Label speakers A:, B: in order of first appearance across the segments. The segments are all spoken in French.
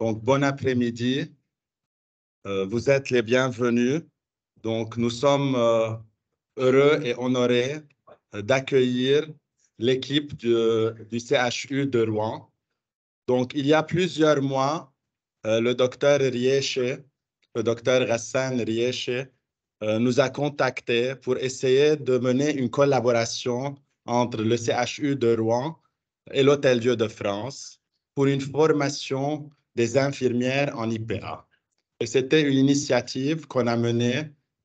A: Donc, bon après-midi. Euh,
B: vous êtes les bienvenus. Donc, nous sommes euh, heureux et honorés euh, d'accueillir l'équipe du CHU de Rouen. Donc, il y a plusieurs mois, le docteur Rieche, le docteur Hassan Rieche, nous a contactés pour essayer de mener une collaboration entre le CHU de Rouen et l'Hôtel Dieu de France pour une formation des infirmières en IPA. Et c'était une initiative qu'on a menée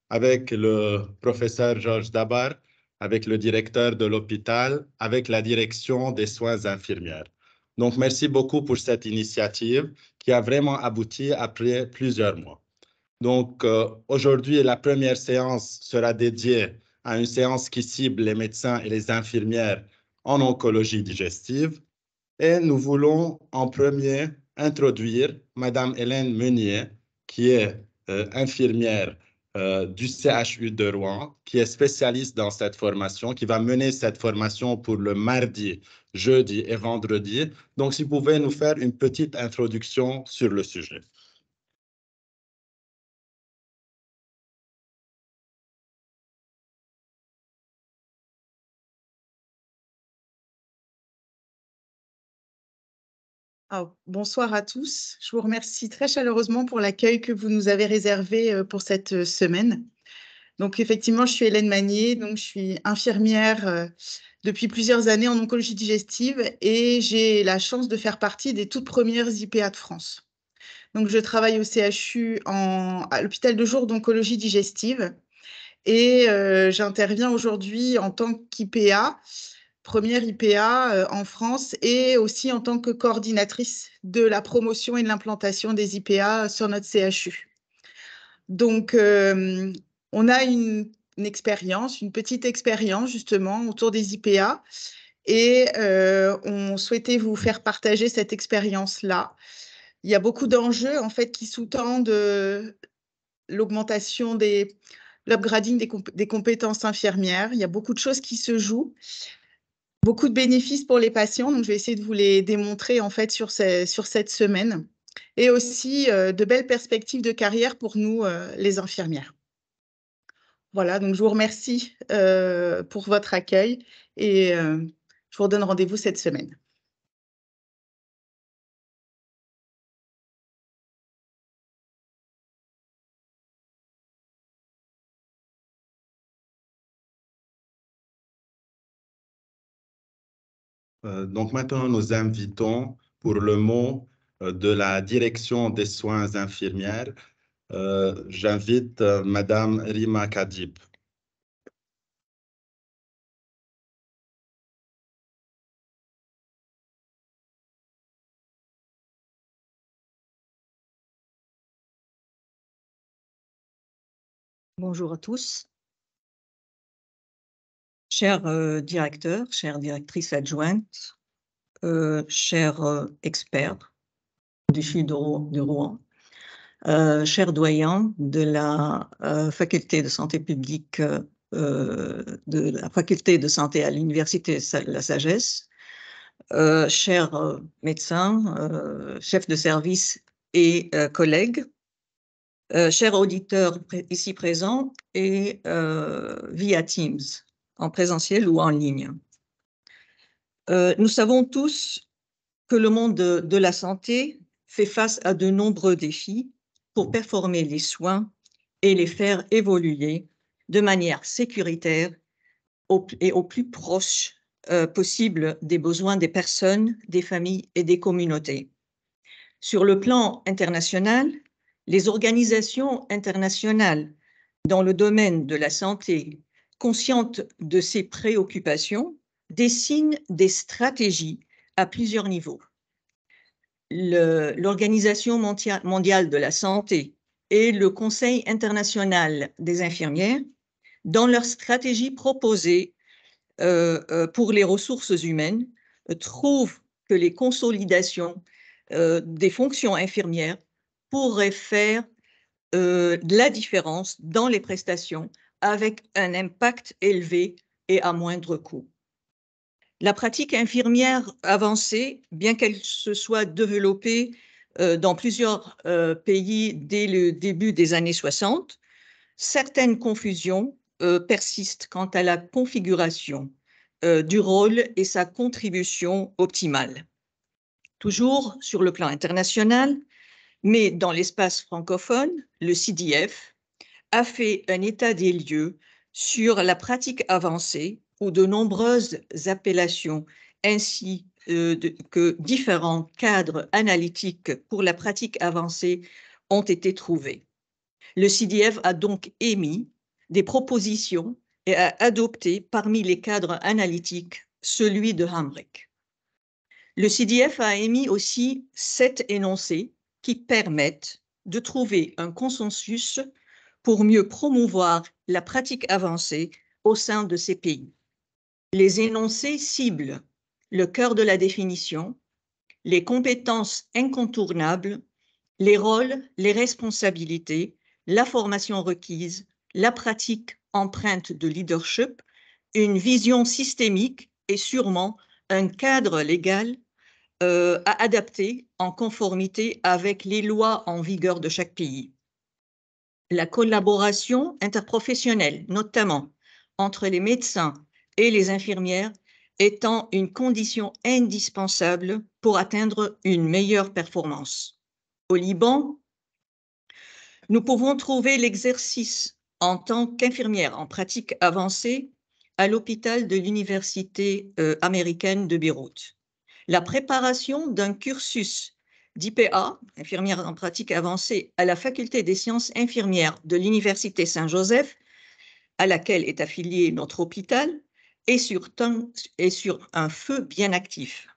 B: avec le professeur Georges Dabar, avec le directeur de l'hôpital, avec la direction des soins infirmières. Donc, merci beaucoup pour cette initiative qui a vraiment abouti après plusieurs mois. Donc, euh, aujourd'hui, la première séance sera dédiée à une séance qui cible les médecins et les infirmières en oncologie digestive. Et nous voulons en premier introduire Madame Hélène Meunier, qui est euh, infirmière euh, du CHU de Rouen, qui est spécialiste dans cette formation, qui va mener cette formation pour le mardi, jeudi et vendredi. Donc,
A: si vous pouvez nous faire une petite introduction sur le sujet.
C: Oh, bonsoir à tous. Je vous remercie très chaleureusement pour l'accueil que vous nous avez réservé euh, pour cette euh, semaine. Donc effectivement, je suis Hélène Magnier, donc je suis infirmière euh, depuis plusieurs années en oncologie digestive et j'ai la chance de faire partie des toutes premières IPA de France. Donc je travaille au CHU en, à l'hôpital de jour d'oncologie digestive et j'interviens aujourd'hui en tant qu'IPA première IPA euh, en France et aussi en tant que coordinatrice de la promotion et de l'implantation des IPA sur notre CHU. Donc, euh, on a une, expérience, une petite expérience justement autour des IPA et euh, on souhaitait vous faire partager cette expérience-là. Il y a beaucoup d'enjeux en fait qui sous-tendent l'augmentation des l'upgrading des compétences infirmières. Il y a beaucoup de choses qui se jouent beaucoup de bénéfices pour les patients. Donc, je vais essayer de vous les démontrer en fait sur, sur cette semaine et aussi euh, de belles perspectives de carrière pour nous, euh, les infirmières. Voilà, donc je vous remercie euh, pour votre accueil et je vous redonne rendez-vous cette semaine.
A: Euh, donc maintenant, nous invitons
B: pour le mot euh, de la direction des soins infirmières.
A: Euh, j'invite Madame Rima Kadib.
D: Bonjour à tous. Chers euh, directeurs, chères directrices adjointes, euh, chers euh, experts du sud de, Rouen, chers doyens de la faculté de santé publique, de la faculté de santé à l'université La Sagesse, chers médecins, chefs de service et collègues, chers auditeurs ici présents et via Teams en présentiel ou en ligne. Euh, nous savons tous que le monde de, la santé fait face à de nombreux défis pour performer les soins et les faire évoluer de manière sécuritaire et au plus proche euh, possible des besoins des personnes, des familles et des communautés. Sur le plan international, les organisations internationales dans le domaine de la santé consciente de ces préoccupations, dessine des stratégies à plusieurs niveaux. L'Organisation mondiale de la santé et le Conseil international des infirmières, dans leur stratégie proposée euh, euh, pour les ressources humaines, trouvent que les consolidations euh, des fonctions infirmières pourraient faire la différence dans les prestations avec un impact élevé et à moindre coût. La pratique infirmière avancée, bien qu'elle se soit développée euh, dans plusieurs euh, pays dès le début des années 60, certaines confusions euh, persistent quant à la configuration du rôle et sa contribution optimale. Toujours sur le plan international, mais dans l'espace francophone, le CDF, a fait un état des lieux sur la pratique avancée où de nombreuses appellations ainsi euh, que différents cadres analytiques pour la pratique avancée ont été trouvés. Le CDF a donc émis des propositions et a adopté parmi les cadres analytiques celui de Hamrick. Le CDF a émis aussi sept énoncés qui permettent de trouver un consensus pour mieux promouvoir la pratique avancée au sein de ces pays. Les énoncés ciblent le cœur de la définition, les compétences incontournables, les rôles, les responsabilités, la formation requise, la pratique empreinte de leadership, une vision systémique et sûrement un cadre légal euh, à adapter en conformité avec les lois en vigueur de chaque pays la collaboration interprofessionnelle, notamment entre les médecins et les infirmières, étant une condition indispensable pour atteindre une meilleure performance. Au Liban, nous pouvons trouver l'exercice en tant qu'infirmière en pratique avancée à l'hôpital de l'Université euh, américaine de Beyrouth. La préparation d'un cursus d'IPA, infirmière en pratique avancée, à la Faculté des sciences infirmières de l'Université Saint-Joseph, à laquelle est affilié notre hôpital, et sur, sur un feu bien actif.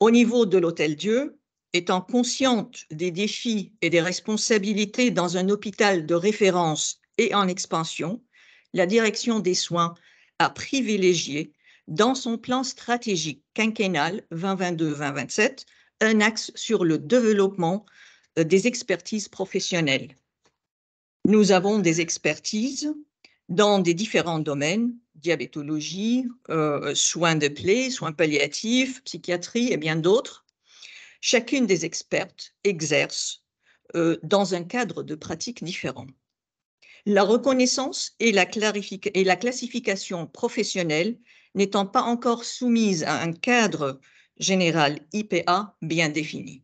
D: Au niveau de l'Hôtel Dieu, étant consciente des défis et des responsabilités dans un hôpital de référence et en expansion, la direction des soins a privilégié, dans son plan stratégique quinquennal 2022-2027, un axe sur le développement euh, des expertises professionnelles. Nous avons des expertises dans des différents domaines, diabétologie, euh, soins de plaies, soins palliatifs, psychiatrie et bien d'autres. Chacune des expertes exerce euh, dans un cadre de pratique différent. La reconnaissance et la, et la classification professionnelle n'étant pas encore soumise à un cadre générale IPA bien définie.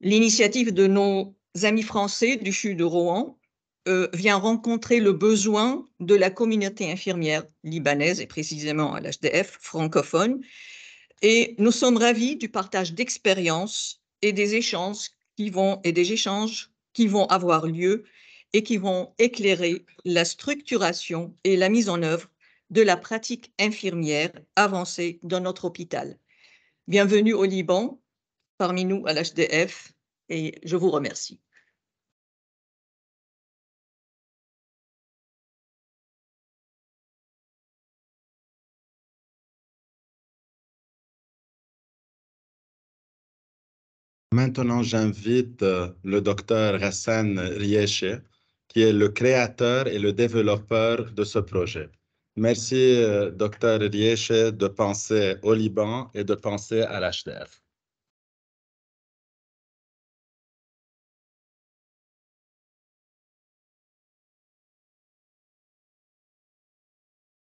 D: L'initiative de nos amis français du CHU de Rouen euh, vient rencontrer le besoin de la communauté infirmière libanaise et précisément à l'HDF francophone. Et nous sommes ravis du partage d'expériences et des échanges qui vont et des échanges qui vont avoir lieu et qui vont éclairer la structuration et la mise en œuvre de la pratique infirmière avancée dans notre hôpital. Bienvenue au Liban, parmi nous à l'HDF, et je vous remercie.
A: Maintenant, j'invite euh, le docteur Hassan Riesche,
B: qui est le créateur et le développeur de ce projet. Merci,
A: euh, docteur Rieche, de penser au Liban et de penser à l'HDF.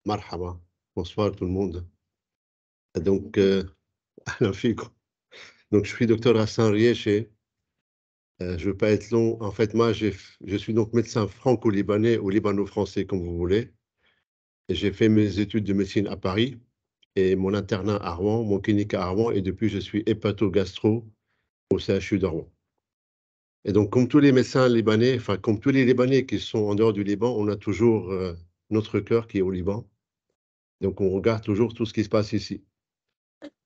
A: Marhaba, bonsoir tout le monde donc euh, donc
E: je suis docteur Hassan Rieche euh, je ne veux pas être long en fait moi je suis donc médecin franco-libanais ou libano-français comme vous voulez j'ai fait mes études de médecine à Paris et mon internat à Rouen, mon clinique à Rouen, et depuis, je suis hépato-gastro au CHU de Rouen. Et donc, comme tous les médecins libanais, enfin, comme tous les Libanais qui sont en dehors du Liban, on a toujours euh, notre cœur qui est au Liban. Donc, on regarde toujours tout ce qui se passe ici.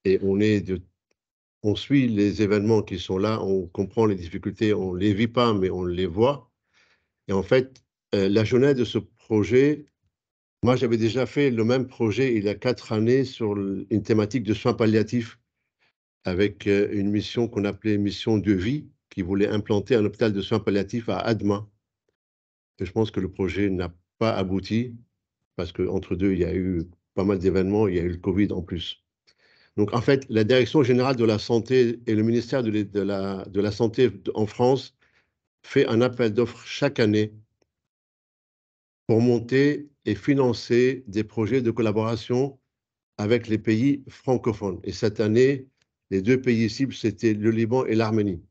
E: Et on, est de, on suit les événements qui sont là, on comprend les difficultés, on ne les vit pas, mais on les voit. Et en fait, euh, la genèse de ce projet, moi, j'avais déjà fait le même projet il y a quatre années sur une thématique de soins palliatifs avec euh, une mission qu'on appelait mission de vie qui voulait implanter un hôpital de soins palliatifs à Adma. Et je pense que le projet n'a pas abouti parce qu'entre deux, il y a eu pas mal d'événements, il y a eu le Covid en plus. Donc, en fait, la Direction générale de la santé et le ministère de la, de la Santé en France fait un appel d'offres chaque année pour monter et financer des projets de collaboration avec les pays francophones. Et cette année, les deux pays cibles, c'était le Liban et l'Arménie.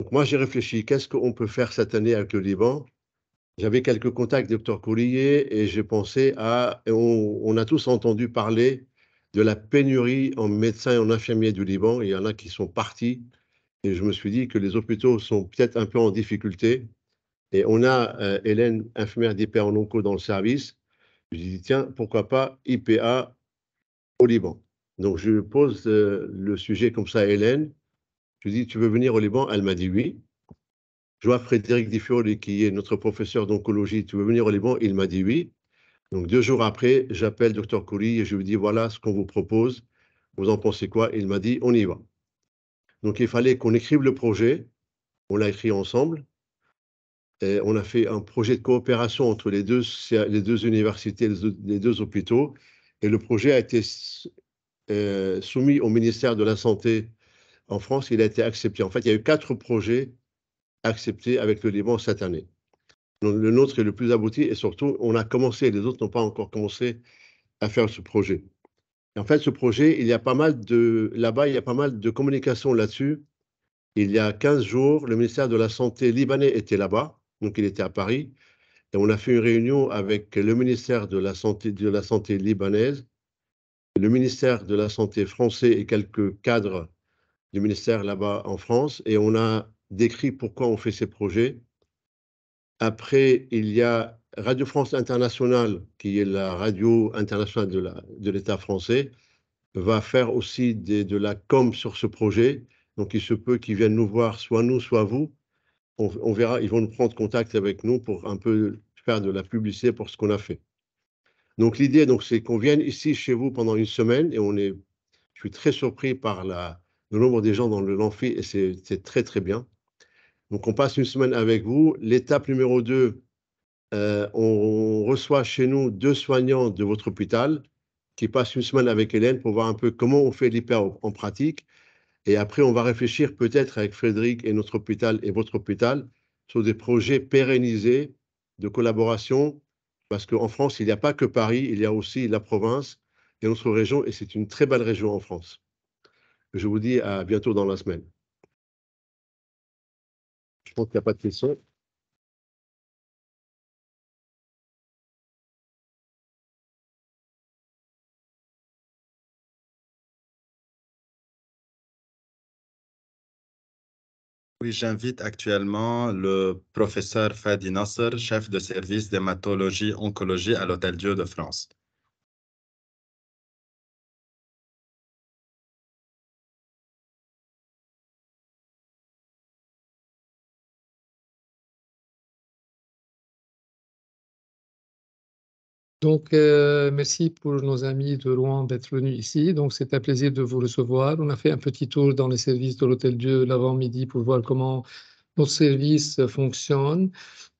E: Donc moi, j'ai réfléchi, qu'est-ce qu'on peut faire cette année avec le Liban J'avais quelques contacts, docteur Courrier, et j'ai pensé à... On, on, a tous entendu parler de la pénurie en médecins et en infirmiers du Liban. Il y en a qui sont partis. Et je me suis dit que les hôpitaux sont peut-être un peu en difficulté. Et on a euh, Hélène, infirmière d'IPA en onco dans le service. Je dis, tiens, pourquoi pas IPA au Liban Donc, je pose euh, le sujet comme ça à Hélène. Je lui dis, tu veux venir au Liban Elle m'a dit oui. Je vois Frédéric Diffioli, qui est notre professeur d'oncologie, tu veux venir au Liban Il m'a dit oui. Donc, deux jours après, j'appelle Dr Coury et je lui dis, voilà ce qu'on vous propose. Vous en pensez quoi Il m'a dit, on y va. Donc, il fallait qu'on écrive le projet. On l'a écrit ensemble on a fait un projet de coopération entre les deux, les deux universités, les deux, hôpitaux. Et le projet a été euh, soumis au ministère de la Santé en France. Il a été accepté. En fait, il y a eu quatre projets acceptés avec le Liban cette année. le nôtre est le plus abouti et surtout, on a commencé, les autres n'ont pas encore commencé à faire ce projet. en fait, ce projet, il y a pas mal de. Là-bas, il y a pas mal de communication là-dessus. Il y a 15 jours, le ministère de la Santé libanais était là-bas donc il était à Paris, et on a fait une réunion avec le ministère de la Santé, de la Santé libanaise, le ministère de la Santé français et quelques cadres du ministère là-bas en France, et on a décrit pourquoi on fait ces projets. Après, il y a Radio France Internationale, qui est la radio internationale de l'État français, va faire aussi de la com sur ce projet. Donc, il se peut qu'ils viennent nous voir, soit nous, soit vous, on, verra, ils vont nous prendre contact avec nous pour un peu faire de la publicité pour ce qu'on a fait. Donc l'idée, donc, c'est qu'on vienne ici chez vous pendant une semaine et on est, je suis très surpris par le nombre des gens dans le l'amphi et c'est très très bien. Donc on passe une semaine avec vous. L'étape numéro 2, euh, on reçoit chez nous deux soignants de votre hôpital qui passent une semaine avec Hélène pour voir un peu comment on fait l'hyper en pratique et après, on va réfléchir peut-être avec Frédéric et notre hôpital et votre hôpital sur des projets pérennisés de collaboration, parce qu'en France, il n'y a pas que Paris, il y a aussi la province et notre région, et c'est une très belle région en France. Je vous dis
A: à bientôt dans la semaine. Je pense qu'il n'y a pas de questions. j'invite actuellement le
B: professeur
A: Fadi Nasser, chef de service d'hématologie-oncologie à l'Hôtel Dieu de France. Donc, euh,
F: merci pour nos amis de Rouen d'être venus ici. Donc, c'est un plaisir de vous recevoir. On a fait un petit tour dans les services de l'Hôtel Dieu l'avant-midi pour voir comment nos services fonctionnent.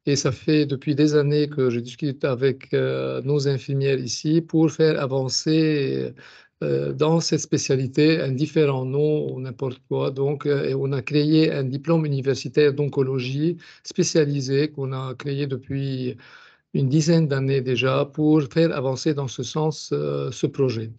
F: Et ça fait depuis des années que je discute avec euh, nos infirmières ici pour faire avancer euh, dans cette spécialité un différent nom ou n'importe quoi. Donc, et on a créé un diplôme universitaire d'oncologie spécialisé qu'on a créé depuis une dizaine d'années déjà pour faire avancer dans ce sens euh, ce projet.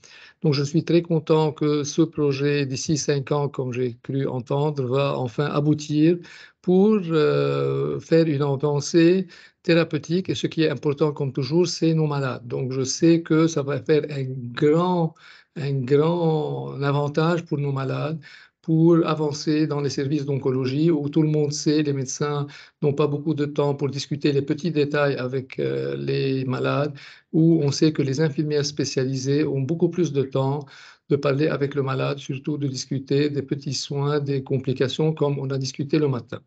F: Donc je suis très content que ce projet d'ici cinq ans, comme j'ai cru entendre, va enfin aboutir pour euh, faire une avancée thérapeutique. Et ce qui est important, comme toujours, c'est nos malades. Donc je sais que ça va faire un grand, un grand avantage pour nos malades pour avancer dans les services d'oncologie où tout le monde sait, les médecins n'ont pas beaucoup de temps pour discuter les petits détails avec euh, les malades, où on sait que les infirmières spécialisées ont beaucoup plus de temps de parler avec le malade, surtout de discuter des petits soins, des complications comme on a discuté le matin.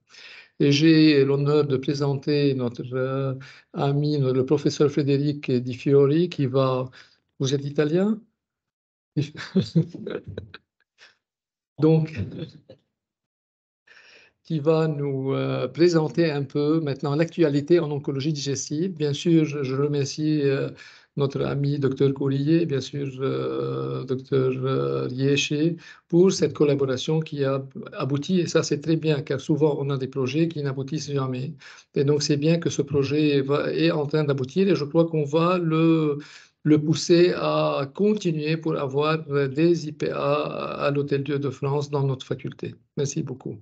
F: Et j'ai l'honneur de présenter notre euh, ami, le professeur Frédéric Di Fiori, qui va... Vous êtes italien donc qui va nous euh, présenter un peu maintenant l'actualité en oncologie digestive. Bien sûr, je, remercie euh, notre ami docteur Courrier, bien sûr euh, docteur Dr pour cette collaboration qui a abouti. Et ça, c'est très bien, car souvent, on a des projets qui n'aboutissent jamais. Et donc, c'est bien que ce projet va, est en train d'aboutir et je crois qu'on va le le pousser à continuer pour avoir des IPA à l'Hôtel Dieu de France dans
A: notre faculté. Merci beaucoup.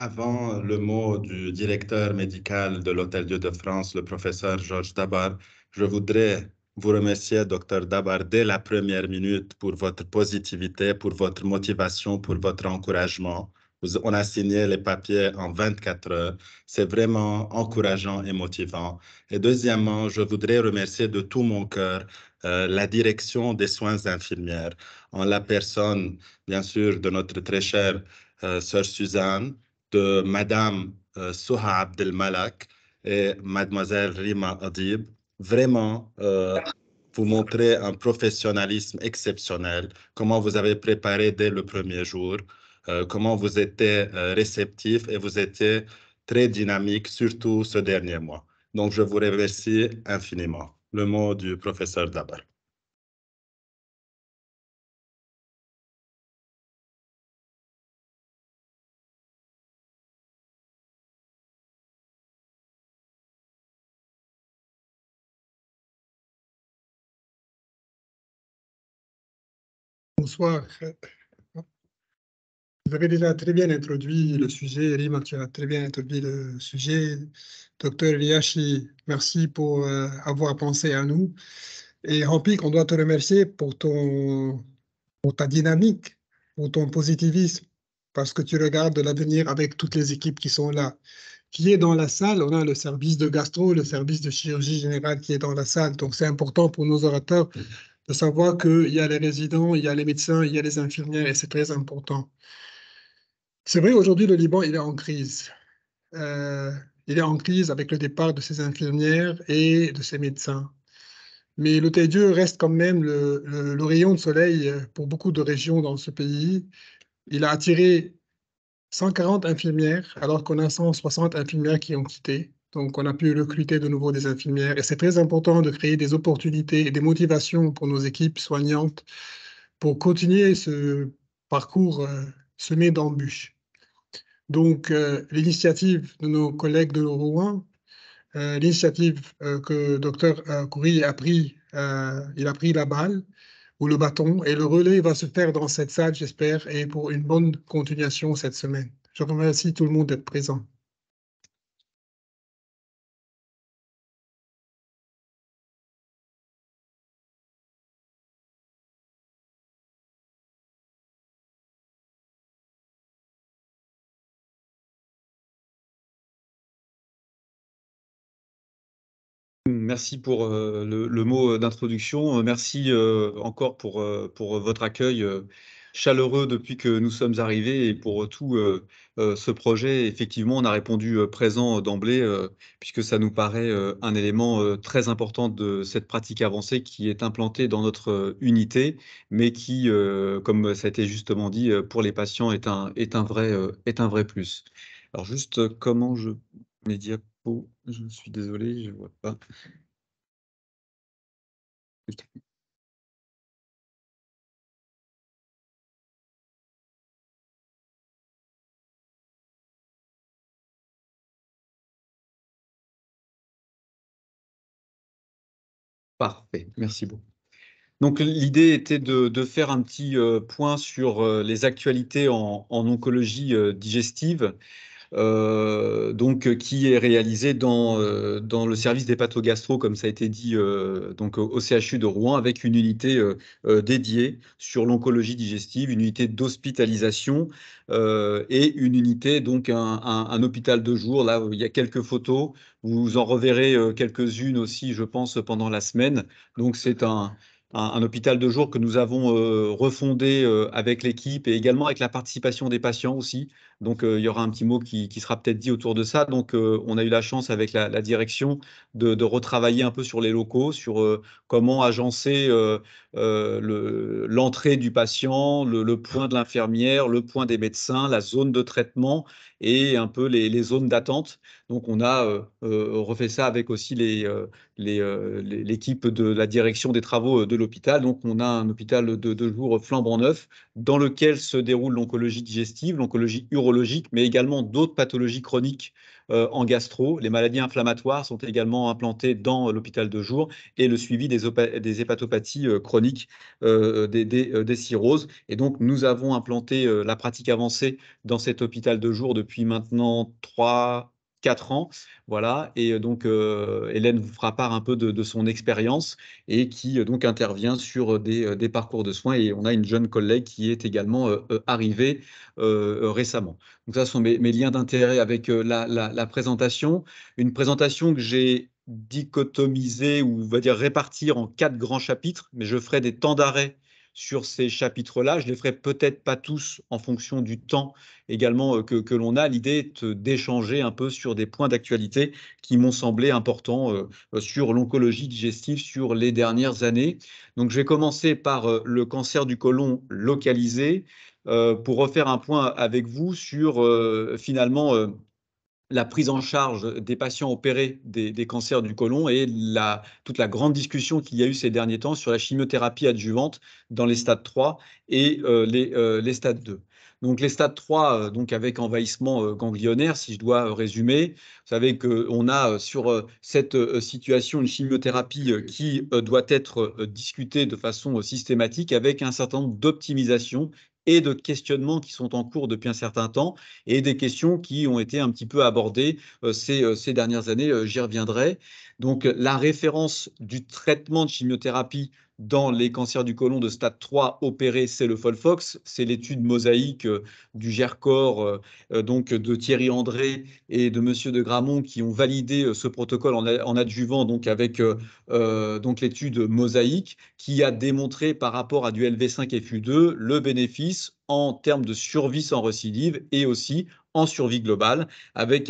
A: Avant euh, le mot du directeur médical de l'Hôtel Dieu de France, le
B: professeur Georges Dabar, je voudrais vous remercier, docteur Dabar, dès la première minute pour votre positivité, pour votre motivation, pour votre encouragement. On a signé les papiers en 24 heures. C'est vraiment encourageant et motivant. Et deuxièmement, je voudrais remercier de tout mon cœur euh, la direction des soins infirmières, en la personne, bien sûr, de notre très chère euh, sœur Suzanne, de Madame euh, Souha Abdelmalak et Mademoiselle Rima Adib. Vraiment, euh, vous montrer un professionnalisme exceptionnel, comment vous avez préparé dès le premier jour, euh, comment vous étiez réceptif et vous étiez très dynamique, surtout ce dernier mois. Donc, je vous
A: remercie infiniment. Le mot du professeur Dabar. Bonsoir. Vous avez déjà très bien introduit
G: le sujet, Rima, tu as très bien introduit le sujet. Docteur Riachi, merci pour euh, avoir pensé à nous. Et Rampik, on doit te remercier pour, ton, pour ta dynamique, pour ton positivisme, parce que tu regardes l'avenir avec toutes les équipes qui sont là. Qui est dans la salle, on a le service de gastro, le service de chirurgie générale qui est dans la salle. Donc c'est important pour nos orateurs de savoir qu'il y a les résidents, il y a les médecins, il y a les infirmières, et c'est très important. C'est vrai, aujourd'hui, le Liban, il est en crise. Euh, il est en crise avec le départ de ses infirmières et de ses médecins. Mais lhôtel Dieu reste quand même le, le, rayon de soleil pour beaucoup de régions dans ce pays. Il a attiré 140 infirmières, alors qu'on a 160 infirmières qui ont quitté. Donc, on a pu recruter de nouveau des infirmières et c'est très important de créer des opportunités et des motivations pour nos équipes soignantes pour continuer ce parcours euh, semé d'embûches. Donc, euh, l'initiative de nos collègues de Rouen, euh, l'initiative que docteur Coury a pris, il a pris la balle ou le bâton et le relais va se faire dans cette salle, j'espère, et pour une bonne continuation cette semaine. Je
A: remercie tout le monde d'être présent. merci pour euh, le, mot euh, d'introduction. Euh, merci encore pour,
H: pour votre accueil chaleureux depuis que nous sommes arrivés et pour tout ce projet. Effectivement, on a répondu présent d'emblée puisque ça nous paraît un élément très important de cette pratique avancée qui est implantée dans notre unité, mais qui, comme ça a été justement dit, pour les patients est un, est un, vrai, est un vrai
A: plus. Alors juste comment je... Mes diapos, je suis désolé, je ne vois pas. Parfait, merci beaucoup. Donc l'idée était de,
H: faire un petit euh, point sur euh, les actualités en, oncologie euh, digestive. Euh, donc euh, qui est réalisé dans, euh, dans le service des gastro, comme ça a été dit donc au CHU de Rouen, avec une unité dédiée sur l'oncologie digestive, une unité d'hospitalisation et une unité, donc un, un, un hôpital de jour. Là, il y a quelques photos. Vous en reverrez quelques-unes aussi, je pense, pendant la semaine. Donc c'est un un, hôpital de jour que nous avons euh, refondé euh, avec l'équipe et également avec la participation des patients aussi. Donc, euh, il y aura un petit mot qui, qui sera peut-être dit autour de ça. Donc, on a eu la chance avec la, direction de, retravailler un peu sur les locaux, sur comment agencer l'entrée du patient, le, le point de l'infirmière, le point des médecins, la zone de traitement et un peu les, les zones d'attente. Donc, on a refait ça avec aussi les, euh, l'équipe de la direction des travaux euh, de l'hôpital. Donc, on a un hôpital de deux jours euh, flambant neuf dans lequel se déroule l'oncologie digestive, l'oncologie urologique, mais également d'autres pathologies chroniques en gastro. Les maladies inflammatoires sont également implantées dans l'hôpital de jour et le suivi des, hépatopathies chroniques, des, des, cirrhoses. Et donc, nous avons implanté la pratique avancée dans cet hôpital de jour depuis maintenant trois quatre ans. Voilà, et euh, donc euh, Hélène vous fera part un peu de, son expérience et qui euh, donc intervient sur des, parcours de soins. Et on a une jeune collègue qui est également arrivée récemment. Donc, ça sont mes, liens d'intérêt avec la, présentation. Une présentation que j'ai dichotomisée ou on va dire répartir en quatre grands chapitres, mais je ferai des temps d'arrêt sur ces chapitres-là. Je ne les ferai peut-être pas tous en fonction du temps également euh, que, l'on a. L'idée est euh, d'échanger un peu sur des points d'actualité qui m'ont semblé importants euh, sur l'oncologie digestive sur les dernières années. Donc je vais commencer par le cancer du côlon localisé pour refaire un point avec vous sur finalement la prise en charge des patients opérés des, cancers du côlon et toute la grande discussion qu'il y a eu ces derniers temps sur la chimiothérapie adjuvante dans les stades 3 et euh, euh, les, stades 2. Donc les stades 3, euh, donc avec envahissement ganglionnaire, si je dois résumer, vous savez qu'on a sur cette situation une chimiothérapie qui doit être discutée de façon systématique avec un certain nombre d'optimisations et de questionnements qui sont en cours depuis un certain temps et des questions qui ont été un petit peu abordées euh, ces, euh, ces dernières années. Euh, j'y reviendrai. Donc, la référence du traitement de chimiothérapie dans les cancers du côlon de stade 3 opérés, c'est le Folfox. C'est l'étude mosaïque euh, du GERCOR, euh, euh, donc de Thierry André et de Monsieur de Gramont, qui ont validé ce protocole en, adjuvant donc avec l'étude mosaïque, qui a démontré par rapport à du LV5 et FU2 le bénéfice en termes de survie sans récidive et aussi survie globale avec,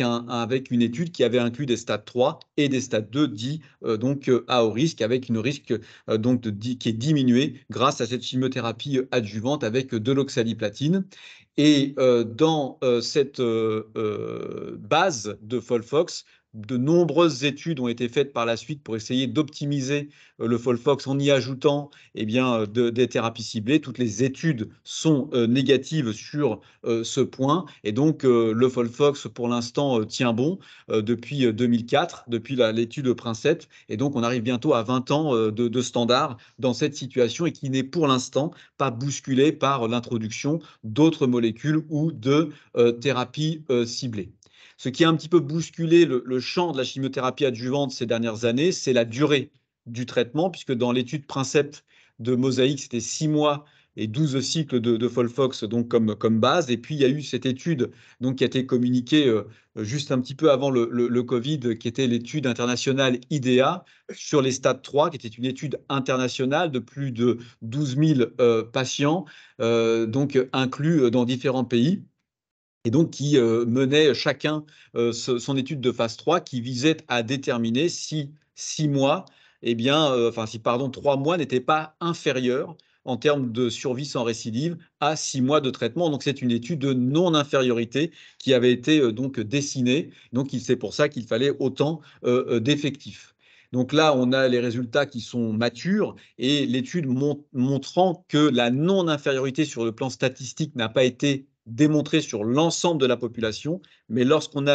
H: une étude qui avait inclus des stades 3 et des stades 2 dits euh, donc euh, à haut risque avec une risque euh, donc de, qui est diminué grâce à cette chimiothérapie adjuvante avec de l'oxaliplatine. Et dans cette base de Folfox, de nombreuses études ont été faites par la suite pour essayer d'optimiser euh, le Folfox en y ajoutant eh bien, euh, des thérapies ciblées. Toutes les études sont euh, négatives sur ce point. Et donc, le Folfox, pour l'instant, tient bon depuis 2004, depuis l'étude PRINCET. Et donc, on arrive bientôt à 20 ans de, de standard dans cette situation et qui n'est pour l'instant pas bousculée par l'introduction d'autres molécules ou de thérapies ciblées. Ce qui a un petit peu bousculé le, champ de la chimiothérapie adjuvante ces dernières années, c'est la durée du traitement, puisque dans l'étude PRINCEPT de Mosaïque, c'était six mois et 12 cycles de, Folfox donc comme, base. Et puis, il y a eu cette étude donc, qui a été communiquée euh, juste un petit peu avant le, Covid, qui était l'étude internationale IDEA sur les stades 3, qui était une étude internationale de plus de 12 000 euh, patients, euh, donc inclus dans différents pays et donc qui euh, menait chacun euh, son étude de phase 3 qui visait à déterminer si six mois, eh bien, euh, enfin si pardon, trois mois n'étaient pas inférieurs en termes de survie sans récidive à six mois de traitement. Donc c'est une étude de non-infériorité qui avait été donc dessinée. Donc c'est pour ça qu'il fallait autant d'effectifs. Donc là, on a les résultats qui sont matures et l'étude montrant que la non-infériorité sur le plan statistique n'a pas été démontré sur l'ensemble de la population mais lorsqu'on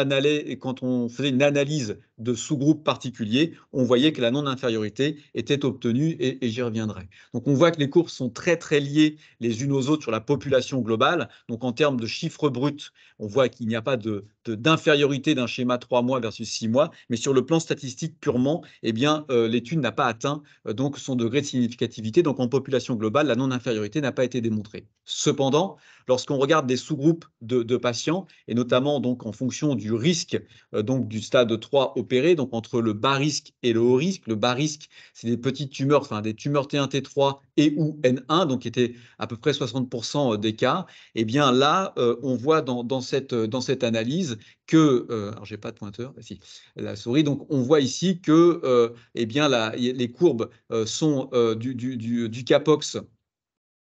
H: quand on faisait une analyse de sous-groupes particuliers, on voyait que la non-infériorité était obtenue et, j'y reviendrai. Donc on voit que les courbes sont très très liées les unes aux autres sur la population globale. Donc en termes de chiffres bruts, on voit qu'il n'y a pas d'infériorité de, d'un schéma 3 mois versus 6 mois, mais sur le plan statistique purement, eh bien euh, l'étude n'a pas atteint euh, donc son degré de significativité. Donc en population globale, la non-infériorité n'a pas été démontrée. Cependant, lorsqu'on regarde des sous-groupes de, de patients et notamment donc en fonction du risque, euh, donc du stade 3 opéré, donc entre le bas risque et le haut risque. Le bas risque, c'est des petites tumeurs, enfin des tumeurs T1, T3 et ou N1, donc qui étaient à peu près 60% euh, des cas. Et eh bien là, euh, on voit dans, cette, dans cette analyse que, euh, alors j'ai pas de pointeur, bah, si, la souris, donc on voit ici que, eh bien les courbes sont du, du, du, du CAPOX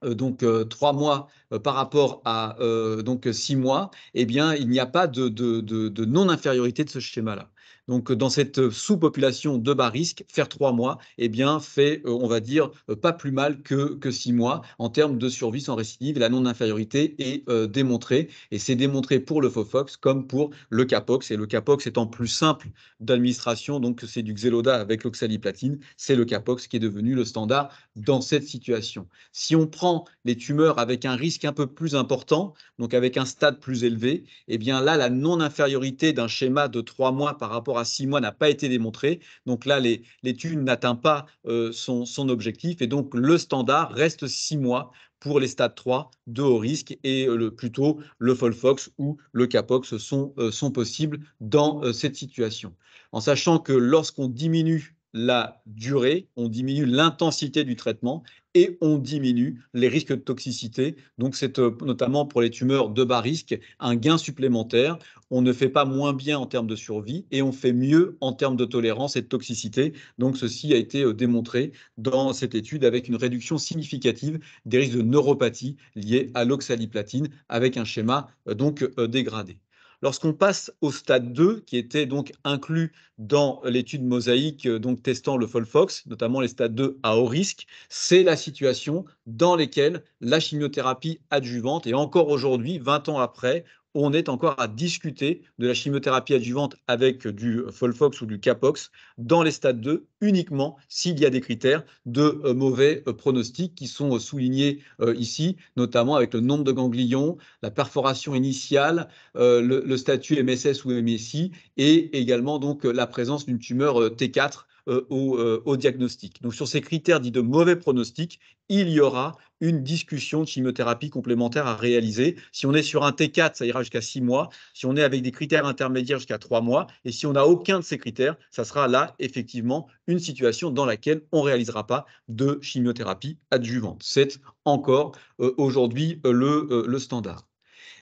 H: euh, donc euh, trois mois euh, par rapport à donc six mois, eh bien, il n'y a pas de, de non-infériorité de ce schéma-là. Donc, dans cette euh, sous-population de bas risque, faire trois mois, eh bien, fait, euh, on va dire, euh, pas plus mal que, que six mois en termes de survie sans récidive. La non-infériorité est démontrée et c'est démontré pour le FOFOX comme pour le CAPOX. Et le CAPOX étant plus simple d'administration, donc c'est du Xeloda avec l'oxaliplatine, c'est le CAPOX qui est devenu le standard dans cette situation. Si on prend les tumeurs avec un risque un peu plus important, donc avec un stade plus élevé, eh bien là, la non-infériorité d'un schéma de trois mois par rapport à six mois n'a pas été démontré. Donc là, l'étude n'atteint pas euh, son, son, objectif et donc le standard reste six mois pour les stades 3 de haut risque et euh, plutôt le Folfox ou le Capox sont, euh, sont possibles dans cette situation. En sachant que lorsqu'on diminue la durée, on diminue l'intensité du traitement et on diminue les risques de toxicité. Donc c'est euh, notamment pour les tumeurs de bas risque un gain supplémentaire. On ne fait pas moins bien en termes de survie et on fait mieux en termes de tolérance et de toxicité. Donc ceci a été euh, démontré dans cette étude avec une réduction significative des risques de neuropathie liés à l'oxaliplatine avec un schéma euh, donc dégradé. Lorsqu'on passe au stade 2, qui était donc inclus dans l'étude mosaïque, euh, donc testant le Folfox, notamment les stades 2 à haut risque, c'est la situation dans laquelle la chimiothérapie adjuvante, et encore aujourd'hui, 20 ans après, on est encore à discuter de la chimiothérapie adjuvante avec du Folfox ou du Capox dans les stades 2 uniquement s'il y a des critères de euh, mauvais euh, pronostics qui sont euh, soulignés ici, notamment avec le nombre de ganglions, la perforation initiale, le, statut MSS ou MSI et également donc la présence d'une tumeur T4 euh, euh, au, diagnostic. Donc sur ces critères dits de mauvais pronostic, il y aura une discussion de chimiothérapie complémentaire à réaliser. Si on est sur un T4, ça ira jusqu'à 6 mois. Si on est avec des critères intermédiaires jusqu'à 3 mois. Et si on n'a aucun de ces critères, ça sera là effectivement une situation dans laquelle on ne réalisera pas de chimiothérapie adjuvante. C'est encore euh, aujourd'hui le, standard.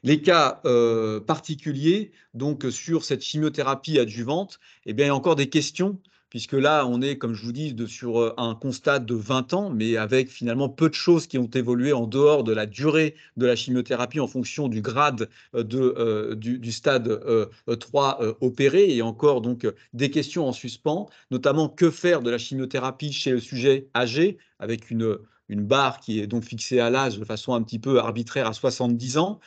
H: Les cas particuliers, donc sur cette chimiothérapie adjuvante, eh bien, il y a encore des questions puisque là, on est, comme je vous dis, sur euh, un constat de 20 ans, mais avec finalement peu de choses qui ont évolué en dehors de la durée de la chimiothérapie en fonction du grade euh, de, euh, du, stade 3 opéré, et encore donc des questions en suspens, notamment que faire de la chimiothérapie chez le sujet âgé, avec une, une barre qui est donc fixée à l'âge de façon un petit peu arbitraire à 70 ans.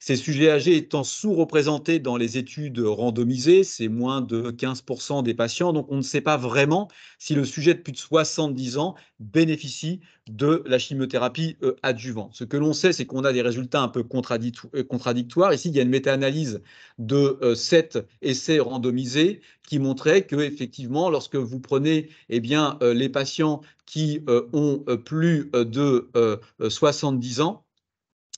H: Ces sujets âgés étant sous-représentés dans les études randomisées, c'est moins de 15% des patients, donc on ne sait pas vraiment si le sujet de plus de 70 ans bénéficie de la chimiothérapie euh, adjuvante. Ce que l'on sait, c'est qu'on a des résultats un peu euh, contradictoires. Ici, il y a une méta-analyse de euh, sept essais randomisés qui montrait que effectivement, lorsque vous prenez eh bien, les patients qui ont plus de 70 ans,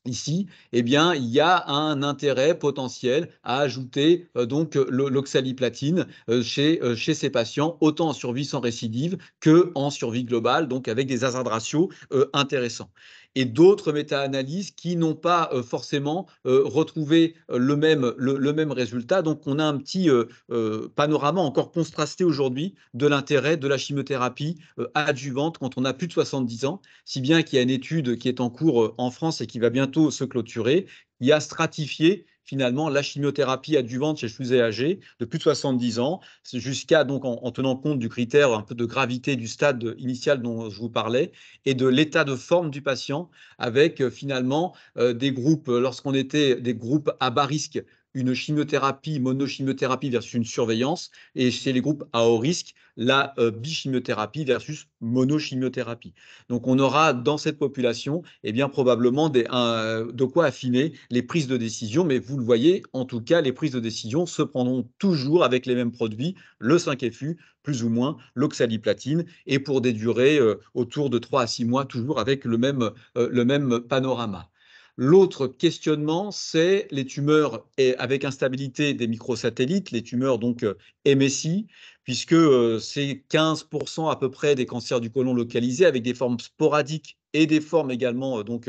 H: ici, eh bien, il y a un intérêt potentiel à ajouter euh, donc euh, l'oxaliplatine euh, chez, ces patients, autant en survie sans récidive que en survie globale, donc avec des de ratios intéressants et d'autres méta-analyses qui n'ont pas euh, forcément euh, retrouvé euh, le même, le, même résultat. Donc on a un petit panorama encore contrasté aujourd'hui de l'intérêt de la chimiothérapie adjuvante quand on a plus de 70 ans, si bien qu'il y a une étude qui est en cours en France et qui va bientôt se clôturer, il y a stratifié finalement la chimiothérapie adjuvante chez plus âgés de plus de 70 ans, jusqu'à donc en, tenant compte du critère un peu de gravité du stade initial dont je vous parlais et de l'état de forme du patient, avec euh, finalement euh, des groupes, euh, lorsqu'on était des groupes à bas risque une chimiothérapie, monochimiothérapie versus une surveillance, et chez les groupes à haut risque, la bi euh, bichimiothérapie versus monochimiothérapie. Donc on aura dans cette population eh bien, probablement de quoi affiner les prises de décision, mais vous le voyez, en tout cas, les prises de décision se prendront toujours avec les mêmes produits, le 5FU, plus ou moins l'oxaliplatine, et pour des durées euh, autour de 3 à 6 mois, toujours avec même, euh, le même panorama. L'autre questionnement, c'est les tumeurs avec instabilité des microsatellites, les tumeurs donc euh, MSI, puisque euh, c'est 15% à peu près des cancers du côlon localisés avec des formes sporadiques et des formes également euh, donc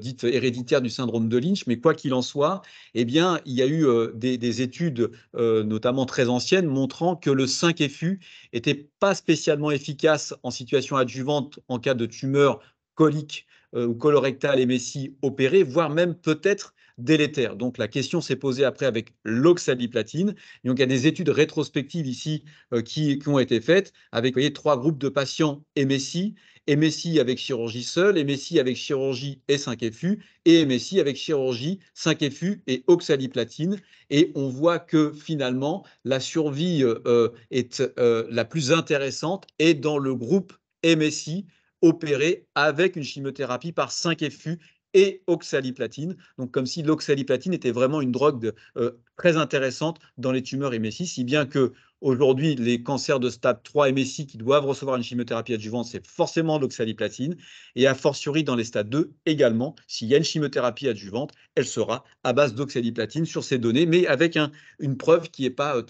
H: dites héréditaires du syndrome de Lynch. Mais quoi qu'il en soit, eh bien, il y a eu des, études, notamment très anciennes, montrant que le 5FU n'était pas spécialement efficace en situation adjuvante en cas de tumeur colique euh, ou colorectal et Messi opéré, voire même peut-être délétère. Donc la question s'est posée après avec l'oxaliplatine. donc il y a des études rétrospectives ici euh, qui, ont été faites avec trois groupes de patients MSI, MSI avec chirurgie seule, MSI avec chirurgie et 5FU et MSI avec chirurgie 5FU et oxaliplatine. Et on voit que finalement la survie euh, est la plus intéressante et dans le groupe MSI opéré avec une chimiothérapie par 5FU et oxaliplatine. Donc, comme si l'oxaliplatine était vraiment une drogue euh, très intéressante dans les tumeurs MSI, si bien que aujourd'hui, les cancers de stade 3 MSI qui doivent recevoir une chimiothérapie adjuvante, c'est forcément l'oxaliplatine. Et a fortiori, dans les stades 2 également, s'il y a une chimiothérapie adjuvante, elle sera à base d'oxaliplatine sur ces données, mais avec une preuve qui n'est pas euh,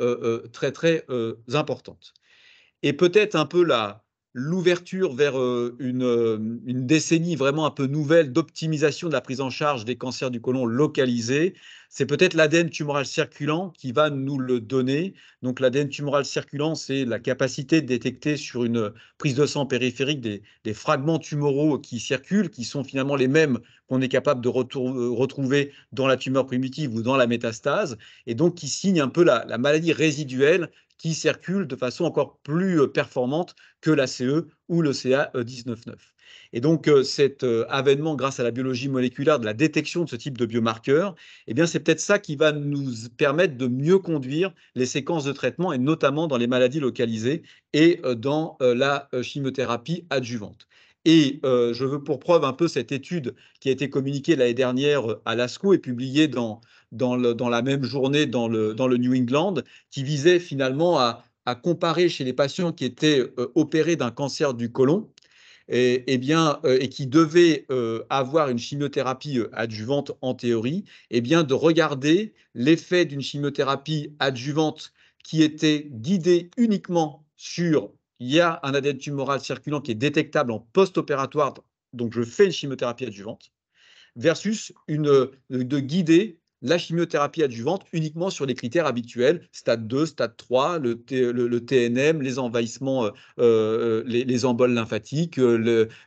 H: euh, très, très, très, importante. Et peut-être un peu la, l'ouverture vers euh, euh, une, décennie vraiment un peu nouvelle d'optimisation de la prise en charge des cancers du côlon localisés c'est peut-être l'ADN tumoral circulant qui va nous le donner. Donc l'ADN tumoral circulant, c'est la capacité de détecter sur une prise de sang périphérique des, fragments tumoraux qui circulent, qui sont finalement les mêmes qu'on est capable de euh, retrouver dans la tumeur primitive ou dans la métastase, et donc qui signe un peu la, maladie résiduelle qui circule de façon encore plus euh, performante que la CE ou le CA199. E et donc, euh, cet euh, avènement grâce à la biologie moléculaire de la détection de ce type de biomarqueurs, eh bien, c'est peut-être ça qui va nous permettre de mieux conduire les séquences de traitement, et notamment dans les maladies localisées et euh, dans la chimiothérapie adjuvante. Et je veux pour preuve un peu cette étude qui a été communiquée l'année dernière à l'ASCO et publiée dans, dans, la même journée dans le, dans le New England, qui visait finalement à à comparer chez les patients qui étaient opérés d'un cancer du côlon et, eh bien, euh, et qui devait euh, avoir une chimiothérapie euh, adjuvante en théorie, et eh bien de regarder l'effet d'une chimiothérapie adjuvante qui était guidée uniquement sur il y a un ADN tumoral circulant qui est détectable en post-opératoire, donc je fais une chimiothérapie adjuvante, versus une, de guider la chimiothérapie adjuvante uniquement sur les critères habituels, stade 2, stade 3, le, le, TNM, les envahissements, euh, euh, les, les, emboles lymphatiques euh,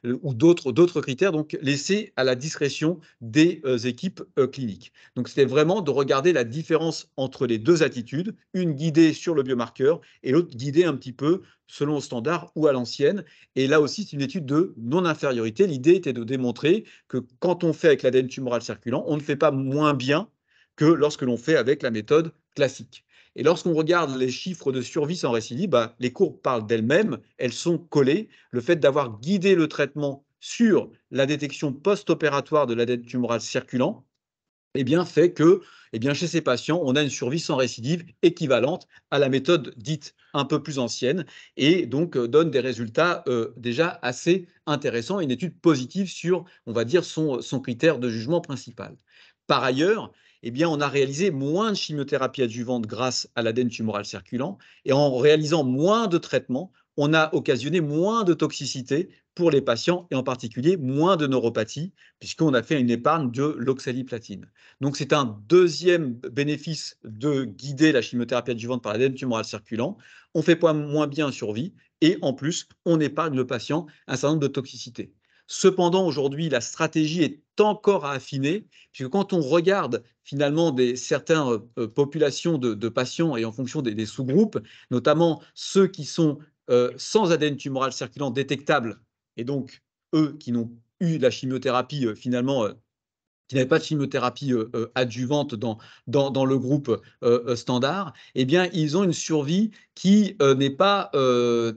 H: le, ou d'autres critères, donc laissés à la discrétion des équipes cliniques. Donc c'était vraiment de regarder la différence entre les deux attitudes, une guidée sur le biomarqueur et l'autre guidée un petit peu selon le standard ou à l'ancienne. Et là aussi, c'est une étude de non-infériorité. L'idée était de démontrer que quand on fait avec l'ADN tumoral circulant, on ne fait pas moins bien que lorsque l'on fait avec la méthode classique. Et lorsqu'on regarde les chiffres de survie sans récidive, bah, les courbes parlent d'elles-mêmes, elles sont collées. Le fait d'avoir guidé le traitement sur la détection post-opératoire de dette tumorale circulant, eh bien, fait que eh bien, chez ces patients, on a une survie sans récidive équivalente à la méthode dite un peu plus ancienne et donc euh, donne des résultats euh, déjà assez intéressants, une étude positive sur, on va dire, son critère de jugement principal. Par ailleurs, eh bien, on a réalisé moins de chimiothérapie adjuvante grâce à l'ADN tumoral circulant. Et en réalisant moins de traitements, on a occasionné moins de toxicité pour les patients et en particulier moins de neuropathie, puisqu'on a fait une épargne de l'oxaliplatine. Donc, c'est un deuxième bénéfice de guider la chimiothérapie adjuvante par l'ADN tumoral circulant. On fait moins bien survie et en plus, on épargne le patient un certain nombre de toxicités. Cependant, aujourd'hui, la stratégie est encore à affiner, puisque quand on regarde finalement des, certaines euh, euh, populations de, patients et en fonction des, sous-groupes, notamment ceux qui sont euh, sans ADN tumoral circulant détectable, et donc eux qui n'ont eu la chimiothérapie finalement n'avaient pas de chimiothérapie euh, euh, adjuvante dans, dans, le groupe euh, standard, et eh bien, ils ont une survie qui n'est pas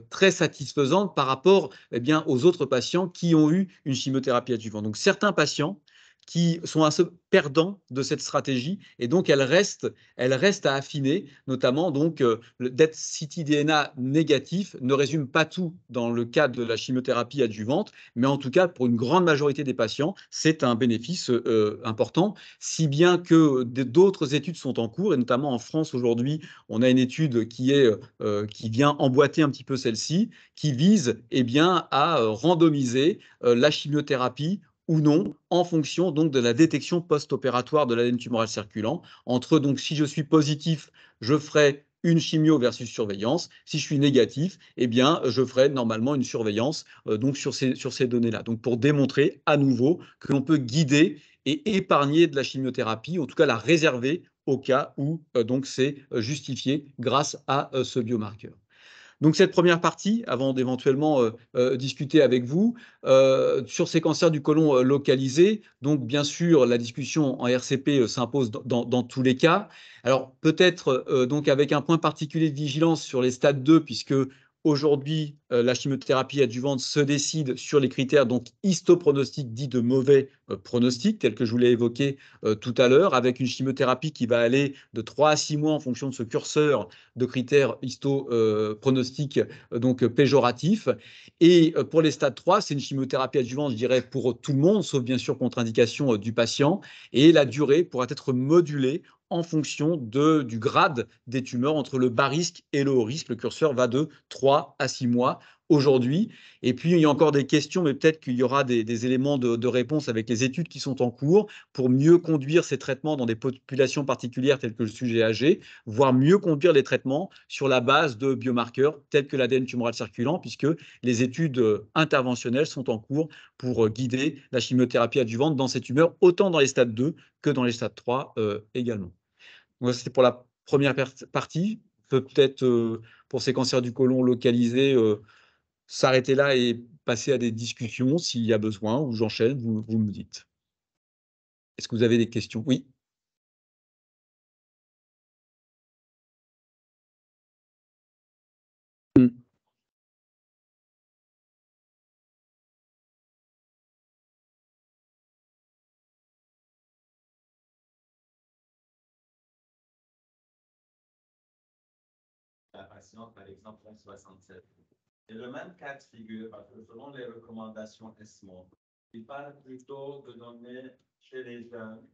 H: très satisfaisante par rapport eh bien, aux autres patients qui ont eu une chimiothérapie adjuvante. Donc, certains patients qui sont un perdant de cette stratégie et donc elle reste, elle reste à affiner, notamment donc euh, le dead city DNA négatif ne résume pas tout dans le cadre de la chimiothérapie adjuvante, mais en tout cas pour une grande majorité des patients, c'est un bénéfice euh, important, si bien que d'autres études sont en cours et notamment en France aujourd'hui, on a une étude qui est euh, qui vient emboîter un petit peu celle-ci, qui vise eh bien à randomiser la chimiothérapie ou non en fonction donc de la détection post-opératoire de l'ADN tumoral circulant. Entre donc si je suis positif, je ferai une chimio versus surveillance. Si je suis négatif, eh bien, je ferai normalement une surveillance euh, donc sur ces, sur ces données-là. Donc, pour démontrer à nouveau que l'on peut guider et épargner de la chimiothérapie, en tout cas la réserver au cas où euh, donc c'est euh, justifié grâce à ce biomarqueur. Donc cette première partie, avant d'éventuellement euh, euh, discuter avec vous, euh, sur ces cancers du côlon localisés, donc bien sûr la discussion en RCP s'impose dans, tous les cas. Alors peut-être donc avec un point particulier de vigilance sur les stades 2, puisque Aujourd'hui, euh, la chimiothérapie adjuvante se décide sur les critères donc histopronostiques dits de mauvais euh, pronostics, tels que je vous l'ai évoqué euh, tout à l'heure, avec une chimiothérapie qui va aller de 3 à 6 mois en fonction de ce curseur de critères histopronostiques donc péjoratifs. Et pour les stades 3, c'est une chimiothérapie adjuvante, je dirais, pour tout le monde, sauf bien sûr contre-indication du patient. Et la durée pourra être modulée en fonction de, du grade des tumeurs entre le bas risque et le haut risque. Le curseur va de 3 à 6 mois aujourd'hui. Et puis, il y a encore des questions, mais peut-être qu'il y aura des, éléments de, réponse avec les études qui sont en cours pour mieux conduire ces traitements dans des populations particulières telles que le sujet âgé, voire mieux conduire les traitements sur la base de biomarqueurs tels que l'ADN tumoral circulant, puisque les études euh, interventionnelles sont en cours pour euh, guider la chimiothérapie adjuvante dans ces tumeurs, autant dans les stades 2 que dans les stades 3 euh, également. c'était pour la première partie. Peut-être pour ces cancers du côlon localisés, s'arrêter là et passer à des discussions s'il y a besoin, ou j'enchaîne, vous, vous me
A: dites. Est-ce que vous avez des questions Oui. Hmm. La patiente, par exemple, 67. Et le même cas de figure, parce que selon les recommandations ESMO, il parle plutôt
B: de donner chez les jeunes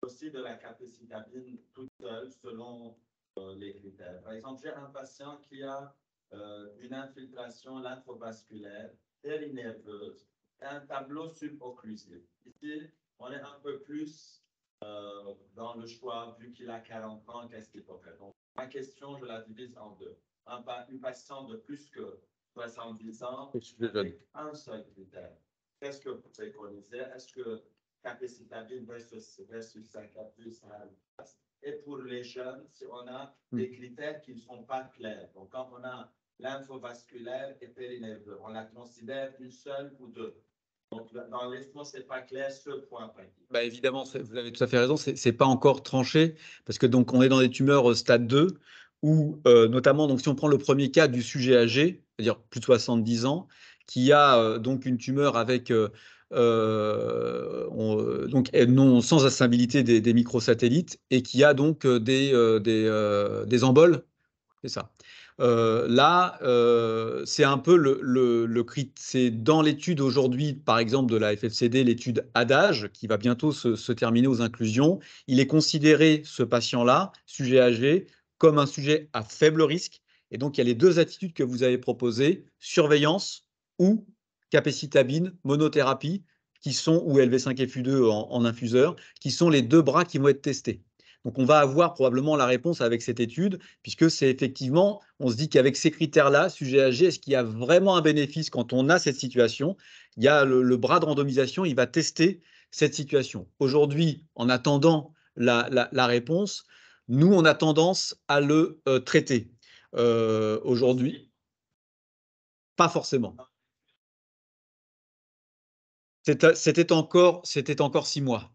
B: aussi de la capacitabine toute seule selon euh, les critères. Par exemple, j'ai un patient qui a euh, une infiltration lymphobasculaire périnerveuse et un tableau subocclusif. Ici, on est un peu plus euh, dans le choix, vu qu'il a 40 ans, qu'est-ce qu'il peut faire. Donc, ma question, je la divise en deux. Un, patient de plus que 70 ans, avec un seul critère. Qu'est-ce que vous préconisez? Est-ce que capacitavine versus, versus 5 à plus Et pour les jeunes, si on a hmm. des critères qui ne sont pas clairs. Donc, quand on a l'infovasculaire et périnerveux, on la considère une seule ou deux. Donc, dans l'espoir, ce n'est pas clair ce
H: point. Bah évidemment, vous avez tout à fait raison, ce n'est pas encore tranché, parce que donc on est dans des tumeurs au euh, stade 2, où euh, notamment, donc si on prend le premier cas du sujet âgé, c'est-à-dire plus de 70 ans, qui a euh, donc une tumeur avec euh, donc non sans instabilité des, microsatellites et qui a donc des, des, des emboles, c'est ça. là, c'est un peu le, le, c'est dans l'étude aujourd'hui, par exemple de la FFCD, l'étude Adage qui va bientôt se terminer aux inclusions. Il est considéré ce patient-là, sujet âgé, comme un sujet à faible risque. Et donc, il y a les deux attitudes que vous avez proposées, surveillance ou capacitabine, monothérapie, qui sont, ou LV5FU2 en, infuseur, qui sont les deux bras qui vont être testés. Donc, on va avoir probablement la réponse avec cette étude, puisque c'est effectivement, on se dit qu'avec ces critères-là, sujet âgé, est-ce qu'il y a vraiment un bénéfice quand on a cette situation Il y a le, bras de randomisation, il va tester cette situation. Aujourd'hui, en attendant la réponse, nous, on a tendance à le euh, traiter. Euh, aujourd'hui, pas forcément. Euh, c'était encore, encore six mois.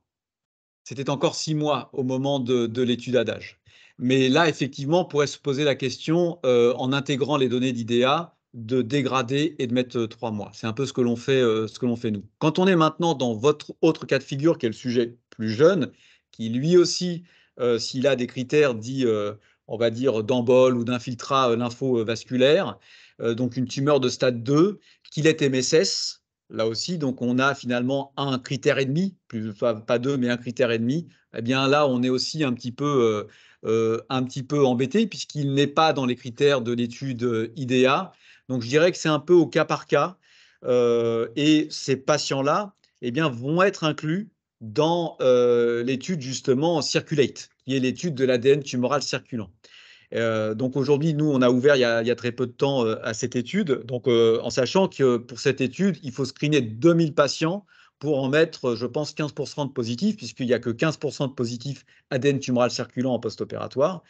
H: C'était encore six mois au moment de, l'étude à d'âge. Mais là, effectivement, on pourrait se poser la question, en intégrant les données d'IDEA, de dégrader et de mettre trois mois. C'est un peu ce que l'on fait, ce que l'on fait nous. Quand on est maintenant dans votre autre cas de figure, qui est le sujet plus jeune, qui lui aussi euh, s'il a des critères dits, euh, on va dire, d'embol ou d'infiltrat euh, lymphovasculaire, donc une tumeur de stade 2, qu'il est MSS, là aussi, donc on a finalement un critère et demi, plus, pas, pas, deux, mais un critère et demi, eh bien là, on est aussi un petit peu, un petit peu embêté puisqu'il n'est pas dans les critères de l'étude IDEA. Donc je dirais que c'est un peu au cas par cas et ces patients-là eh bien, vont être inclus dans euh, l'étude justement Circulate, qui est l'étude de l'ADN tumoral circulant. Euh, donc aujourd'hui, nous, on a ouvert il y a, très peu de temps euh, à cette étude, donc en sachant que pour cette étude, il faut screener 2000 patients pour en mettre, je pense, 15% de positifs, puisqu'il n'y a que 15% de positifs ADN tumoral circulant en post-opératoire.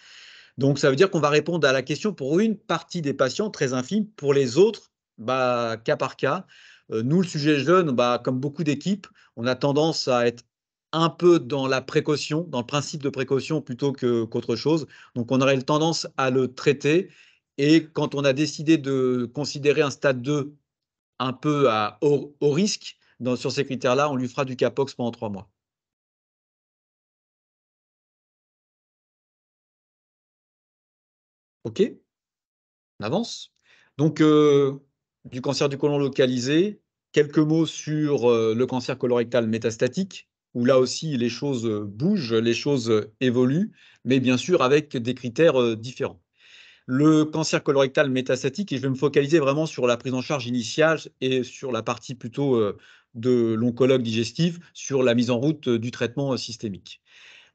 H: Donc ça veut dire qu'on va répondre à la question pour une partie des patients très infime, pour les autres, bah, cas par cas. Euh, nous, le sujet jeune, bah, comme beaucoup d'équipes, on a tendance à être un peu dans la précaution, dans le principe de précaution plutôt qu'autre chose. Donc on aurait tendance à le traiter. Et quand on a décidé de considérer un stade 2 un peu à haut, risque, sur ces critères-là, on lui fera du capox
A: pendant trois mois. OK On avance. Donc, euh,
H: du cancer du côlon localisé, quelques mots sur euh, le cancer colorectal métastatique, où là aussi les choses euh, bougent, les choses euh, évoluent, mais bien sûr avec des critères différents. Le cancer colorectal métastatique, et je vais me focaliser vraiment sur la prise en charge initiale et sur la partie plutôt de l'oncologue digestif, sur la mise en route du traitement systémique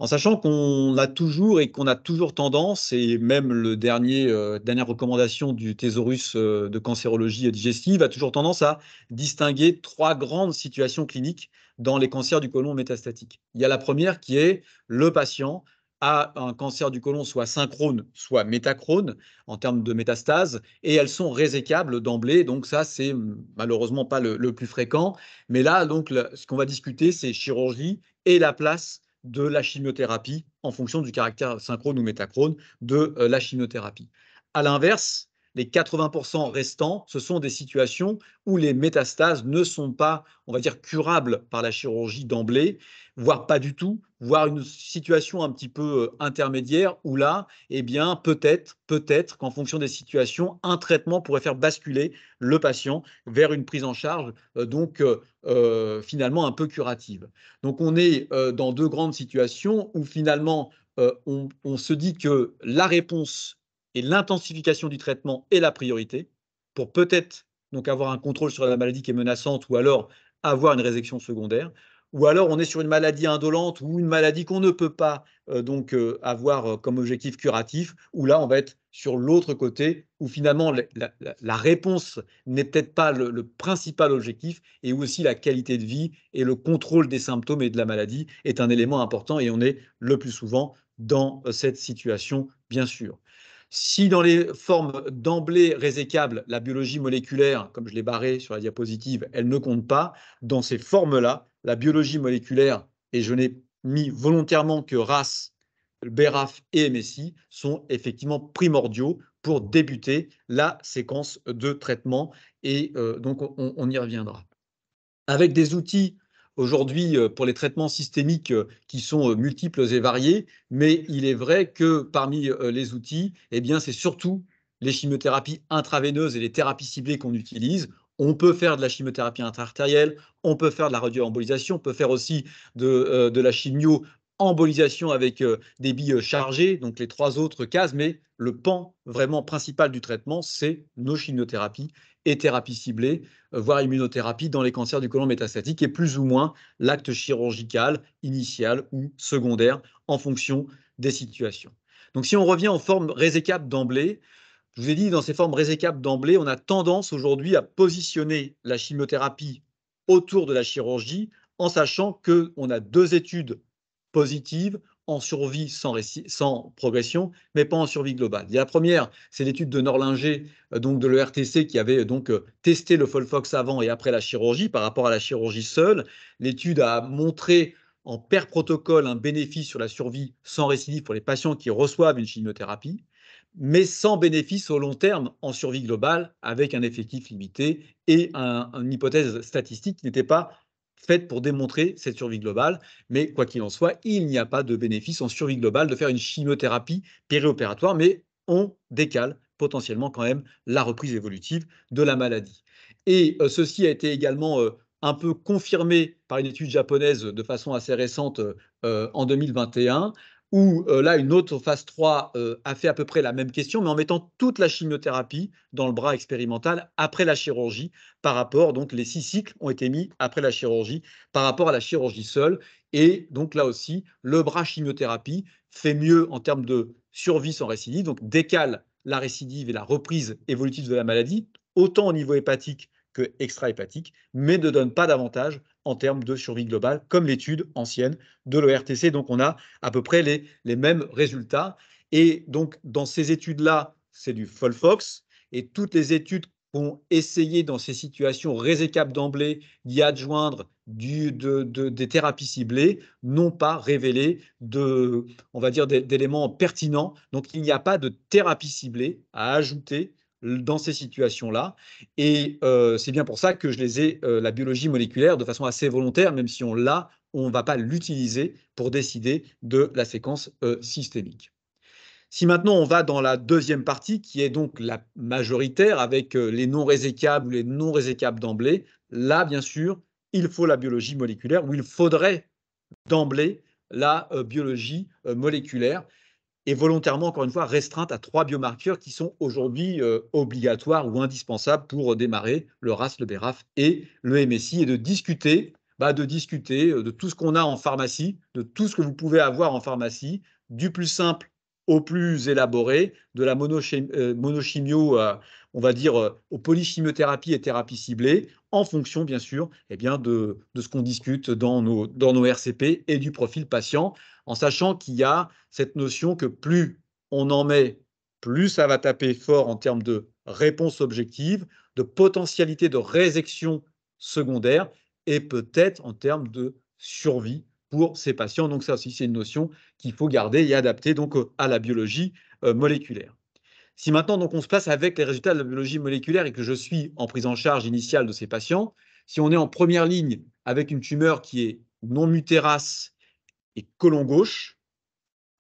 H: en sachant qu'on a toujours et qu'on a toujours tendance, et même le dernier euh, dernière recommandation du thésaurus euh, de cancérologie digestive a toujours tendance à distinguer trois grandes situations cliniques dans les cancers du côlon métastatiques. Il y a la première qui est le patient a un cancer du côlon soit synchrone, soit métachrone en termes de métastase et elles sont résécables d'emblée. Donc ça, c'est malheureusement pas le, plus fréquent. Mais là, donc, ce qu'on va discuter, c'est chirurgie et la place de la chimiothérapie en fonction du caractère synchrone ou métachrone de euh, la chimiothérapie. À l'inverse, les 80% restants, ce sont des situations où les métastases ne sont pas, on va dire, curables par la chirurgie d'emblée, voire pas du tout, voire une situation un petit peu euh, intermédiaire où là, eh bien, peut-être, peut-être qu'en fonction des situations, un traitement pourrait faire basculer le patient vers une prise en charge, euh, donc euh, finalement un peu curative. Donc on est dans deux grandes situations où finalement, on, on se dit que la réponse et l'intensification du traitement est la priorité pour peut-être donc avoir un contrôle sur la maladie qui est menaçante ou alors avoir une résection secondaire ou alors on est sur une maladie indolente ou une maladie qu'on ne peut pas euh, donc euh, avoir euh, comme objectif curatif, ou là on va être sur l'autre côté, où finalement la, réponse n'est peut-être pas le, le, principal objectif, et où aussi la qualité de vie et le contrôle des symptômes et de la maladie est un élément important, et on est le plus souvent dans cette situation, bien sûr. Si dans les formes d'emblée résécables, la biologie moléculaire, comme je l'ai barré sur la diapositive, elle ne compte pas, dans ces formes-là, la biologie moléculaire, et je n'ai mis volontairement que RAS, BRAF et MSI, sont effectivement primordiaux pour débuter la séquence de traitement, et euh, donc on, on y reviendra. Avec des outils aujourd'hui euh, pour les traitements systémiques euh, qui sont euh, multiples et variés, mais il est vrai que parmi les outils, eh bien, c'est surtout les chimiothérapies intraveineuses et les thérapies ciblées qu'on utilise. On peut faire de la chimiothérapie intraartérielle, on peut faire de la radioembolisation, on peut faire aussi de, de la chimio embolisation avec euh, des billes euh, chargées, donc les trois autres cases, mais le pan vraiment principal du traitement, c'est nos chimiothérapies et thérapies ciblées, euh, voire immunothérapie dans les cancers du côlon métastatique, et plus ou moins l'acte chirurgical initial ou secondaire en fonction des situations. Donc si on revient aux formes résécables d'emblée, je vous ai dit, dans ces formes résécables d'emblée, on a tendance aujourd'hui à positionner la chimiothérapie autour de la chirurgie en sachant qu'on a deux études positive en survie sans, sans, progression, mais pas en survie globale. la première, c'est l'étude de Norlinger, euh, donc de l'ERTC, qui avait euh, donc euh, testé le Folfox avant et après la chirurgie par rapport à la chirurgie seule. L'étude a montré en per protocole un bénéfice sur la survie sans récidive pour les patients qui reçoivent une chimiothérapie, mais sans bénéfice au long terme en survie globale avec un effectif limité et une hypothèse statistique qui n'était pas faite pour démontrer cette survie globale. Mais quoi qu'il en soit, il n'y a pas de bénéfice en survie globale de faire une chimiothérapie périopératoire, mais on décale potentiellement quand même la reprise évolutive de la maladie. Et euh, ceci a été également euh, un peu confirmé par une étude japonaise de façon assez récente euh, en 2021 où euh, là, une autre phase 3 euh, a fait à peu près la même question, mais en mettant toute la chimiothérapie dans le bras expérimental après la chirurgie, par rapport, donc les six cycles ont été mis après la chirurgie, par rapport à la chirurgie seule. Et donc là aussi, le bras chimiothérapie fait mieux en termes de survie sans récidive, donc décale la récidive et la reprise évolutive de la maladie, autant au niveau hépatique que hépatique mais ne donne pas davantage en termes de survie globale, comme l'étude ancienne de l'ORTC. Donc on a à peu près les, mêmes résultats. Et donc dans ces études-là, c'est du Folfox, et toutes les études ont essayé dans ces situations réséquables d'emblée d'y adjoindre des thérapies ciblées n'ont pas révélé de, on va dire, d'éléments pertinents. Donc il n'y a pas de thérapie ciblée à ajouter dans ces situations-là. Et euh, c'est bien pour ça que je les ai, euh, la biologie moléculaire, de façon assez volontaire, même si on l'a, on ne va pas l'utiliser pour décider de la séquence euh, systémique. Si maintenant on va dans la deuxième partie, qui est donc la majoritaire, avec les non-résécables ou les non-résécables d'emblée, là, bien sûr, il faut la biologie moléculaire, ou il faudrait d'emblée la biologie moléculaire, et volontairement, encore une fois, restreinte à trois biomarqueurs qui sont aujourd'hui euh, obligatoires ou indispensables pour démarrer le RAS, le BRAF et le MSI, et de discuter, bah, de discuter euh, de tout ce qu'on a en pharmacie, de tout ce que vous pouvez avoir en pharmacie, du plus simple au plus élaboré, de la euh, monochimio, euh, on va dire, euh, aux polychimiothérapies et thérapies ciblées, en fonction, bien sûr, eh bien, de, ce qu'on discute dans nos, dans nos RCP et du profil patient, en sachant qu'il y a cette notion que plus on en met, plus ça va taper fort en termes de réponse objective, de potentialité de résection secondaire et peut-être en termes de survie pour ces patients. Donc ça aussi, c'est une notion qu'il faut garder et adapter donc euh, à la biologie euh, moléculaire. Si maintenant donc on se place avec les résultats de la biologie moléculaire et que je suis en prise en charge initiale de ces patients, si on est en première ligne avec une tumeur qui est non mutérasse et colon gauche,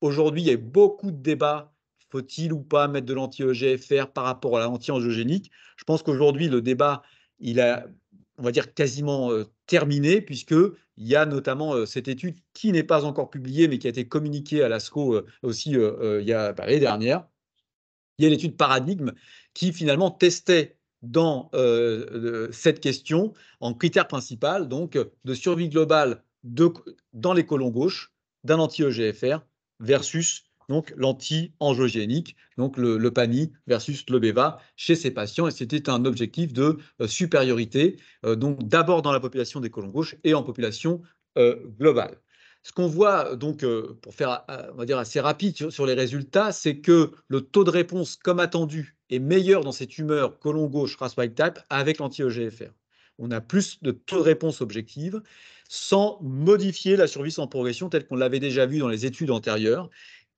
H: aujourd'hui il y a beaucoup de débats faut-il ou pas mettre de l'anti-EGFR par rapport à lanti angiogénique Je pense qu'aujourd'hui le débat il a on va dire quasiment euh, terminé puisque il y a notamment euh, cette étude qui n'est pas encore publiée, mais qui a été communiquée à l'ASCO euh, aussi euh, il y a bah, l'année dernière. Il y a l'étude Paradigme qui finalement testait dans cette question en critère principal, donc de survie globale dans les colons gauches d'un anti-EGFR versus donc l'anti-angiogénique, donc le, PANI versus le BEVA chez ces patients. Et c'était un objectif de euh, supériorité, euh, donc d'abord dans la population des colons gauches et en population euh, globale. Ce qu'on voit donc, pour faire on va dire assez rapide sur, les résultats, c'est que le taux de réponse comme attendu est meilleur dans ces tumeurs colon gauche ras type avec l'anti-EGFR. On a plus de taux de réponse objective sans modifier la survie sans progression telle qu'on l'avait déjà vu dans les études antérieures.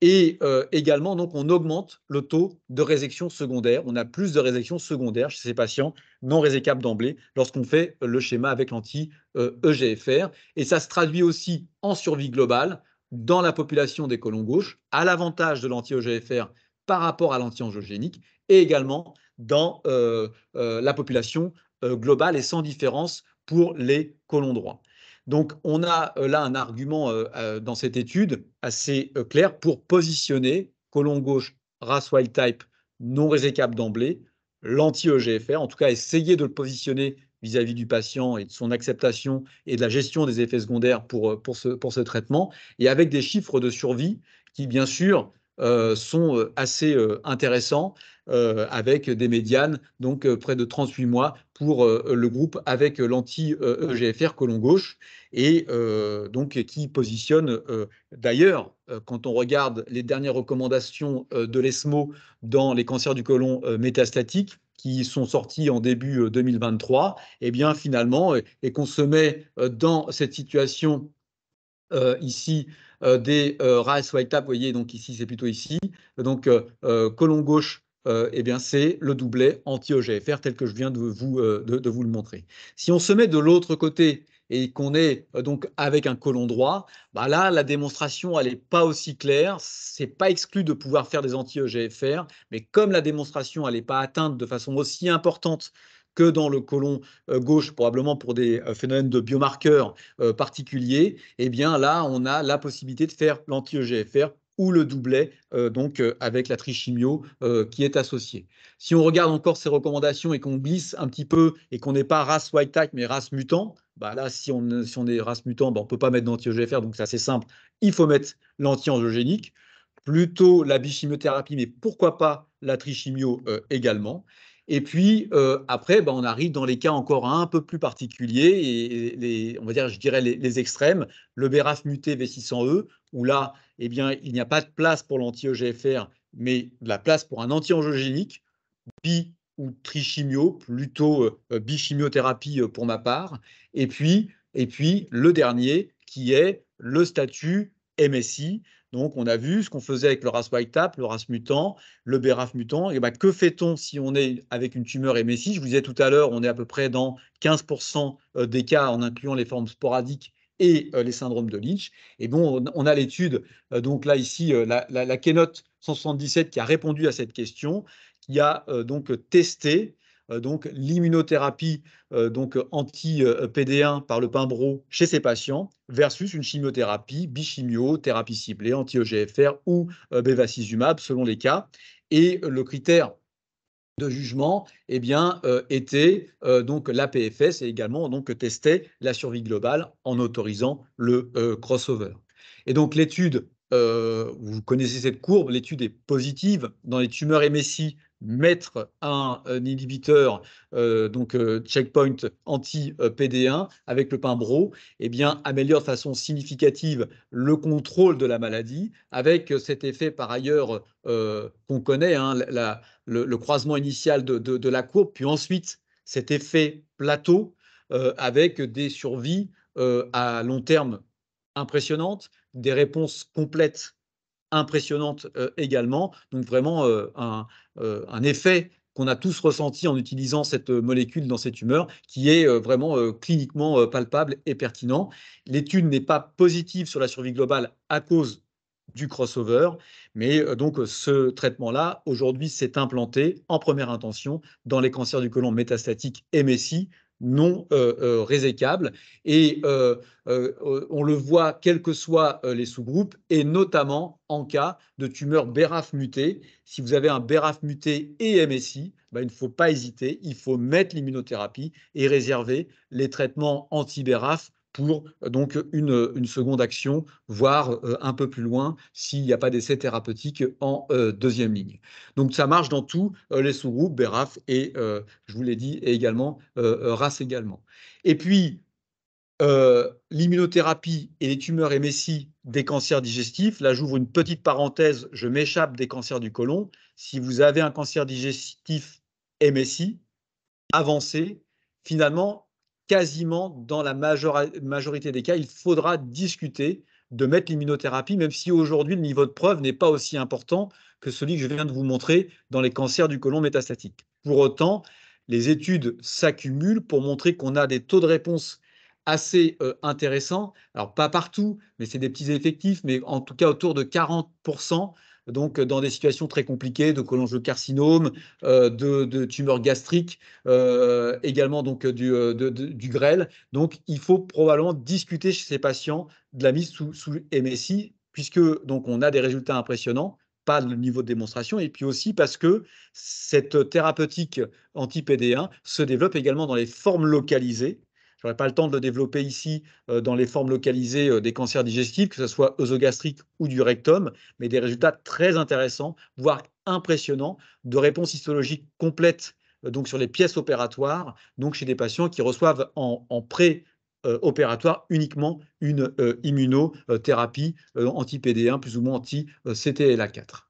H: Et euh, également, donc, on augmente le taux de résection secondaire. On a plus de résection secondaire chez ces patients non résécables d'emblée lorsqu'on fait le schéma avec l'anti-EGFR. Euh, e et ça se traduit aussi en survie globale dans la population des colons gauches, à l'avantage de l'anti-EGFR par rapport à l'anti-angiogénique, et également dans euh, la population globale et sans différence pour les colons droits. Donc on a euh, là un argument euh, euh, dans cette étude assez clair pour positionner colon gauche race wild type non résécable d'emblée, l'anti-EGFR, en tout cas essayer de le positionner vis-à-vis du patient et de son acceptation et de la gestion des effets secondaires pour, ce, traitement, et avec des chiffres de survie qui, bien sûr, sont assez intéressants, avec des médianes, donc près de 38 mois pour euh, le groupe avec euh, l'anti-EGFR euh, e colon gauche, et donc qui positionne d'ailleurs, quand on regarde les dernières recommandations de l'ESMO dans les cancers du colon métastatiques, qui sont sortis en début 2023, et eh bien finalement, et, qu'on se met dans cette situation ici des RAS white tap, vous voyez, donc ici, c'est plutôt ici, donc colon gauche euh, eh bien c'est le doublet anti-OGFR tel que je viens de vous, euh, de, vous le montrer. Si on se met de l'autre côté et qu'on est euh, donc avec un colon droit, bah là la démonstration elle n'est pas aussi claire, n'est pas exclu de pouvoir faire des anti-EGFR, mais comme la démonstration elle n'est pas atteinte de façon aussi importante que dans le colon gauche, probablement pour des phénomènes de biomarqueurs particuliers, eh bien là, on a la possibilité de faire l'anti-EGFR ou le doublet euh, donc euh, avec la trichimio euh, qui est associée. Si on regarde encore ces recommandations et qu'on glisse un petit peu et qu'on n'est pas race white type mais race mutant, bah là si on, si on est race mutant, bah, on ne peut pas mettre d'anti-EGFR, donc c'est assez simple, il faut mettre l'anti-angiogénique, plutôt la bichimiothérapie, mais pourquoi pas la trichimio également. Et puis euh, après, bah, on arrive dans les cas encore un peu plus particuliers, et on va dire, je dirais les, extrêmes, le BRAF muté V600E, où là, eh bien, il n'y a pas de place pour l'anti-EGFR, mais de la place pour un anti-angiogénique, bi ou trichimio, plutôt euh, bichimiothérapie euh, pour ma part. et puis le dernier qui est le statut MSI, donc, on a vu ce qu'on faisait avec le ras white-tap, le ras mutant, le BRAF mutant. Et ben, que fait-on si on est avec une tumeur MSI Je vous disais tout à l'heure, on est à peu près dans 15% euh, des cas en incluant les formes sporadiques et euh, les syndromes de Lynch. Et bon, on a l'étude, euh, donc là ici, la, la Keynote 177 qui a répondu à cette question, qui a donc testé euh, donc l'immunothérapie euh, donc euh, anti-PD1 par le pimbro chez ces patients versus une chimiothérapie, bichimio, thérapie ciblée, anti-EGFR ou bevacizumab selon les cas. Et le critère de jugement eh bien, était donc la PFS et également donc testait la survie globale en autorisant le crossover. Et donc l'étude, vous connaissez cette courbe, l'étude est positive dans les tumeurs MSI mettre un, inhibiteur, euh, donc euh, checkpoint anti-PD1 avec le Pimbro, eh bien, améliore de façon significative le contrôle de la maladie, avec cet effet par ailleurs euh, qu'on connaît, hein, le, croisement initial de, de, de, la courbe, puis ensuite cet effet plateau avec des survies à long terme impressionnantes, des réponses complètes impressionnante euh, également. Donc vraiment euh, euh, un, effet qu'on a tous ressenti en utilisant cette molécule dans ces tumeurs, qui est vraiment cliniquement palpable et pertinent. L'étude n'est pas positive sur la survie globale à cause du crossover, mais donc ce traitement-là, aujourd'hui, s'est implanté en première intention dans les cancers du côlon métastatique MSI, non euh, euh Et euh, euh, on le voit quels que soient les sous-groupes, et notamment en cas de tumeur BRAF mutée, Si vous avez un BRAF muté et MSI, bah, il ne faut pas hésiter, il faut mettre l'immunothérapie et réserver les traitements anti-BRAF pour euh, donc une, euh, une seconde action, voire euh, un peu plus loin s'il n'y a pas d'essai thérapeutique en deuxième ligne. Donc ça marche dans tous les sous-groupes, BRAF et, je vous l'ai dit, et également RAS également. Et puis, l'immunothérapie et les tumeurs MSI des cancers digestifs. Là, j'ouvre une petite parenthèse, je m'échappe des cancers du côlon. Si vous avez un cancer digestif MSI avancé, finalement, quasiment dans la majorité des cas, il faudra discuter de mettre l'immunothérapie, même si aujourd'hui le niveau de preuve n'est pas aussi important que celui que je viens de vous montrer dans les cancers du côlon métastatique. Pour autant, les études s'accumulent pour montrer qu'on a des taux de réponse assez euh, intéressants. Alors pas partout, mais c'est des petits effectifs, mais en tout cas autour de 40% donc euh, dans des situations très compliquées de cholangiocarcinome, euh, de, de, tumeurs gastriques, euh, également donc euh, du, grêle. Donc il faut probablement discuter chez ces patients de la mise sous, MSI, puisque donc on a des résultats impressionnants, pas le niveau de démonstration, et puis aussi parce que cette thérapeutique anti-PD1 se développe également dans les formes localisées, je n'aurai pas le temps de le développer ici euh, dans les formes localisées euh, des cancers digestifs, que ce soit œsogastrique ou du rectum, mais des résultats très intéressants, voire impressionnants, de réponses histologiques complètes euh, donc sur les pièces opératoires, donc chez des patients qui reçoivent en, en pré- opératoire uniquement une immunothérapie anti-PD1 plus ou moins anti-CTLA4.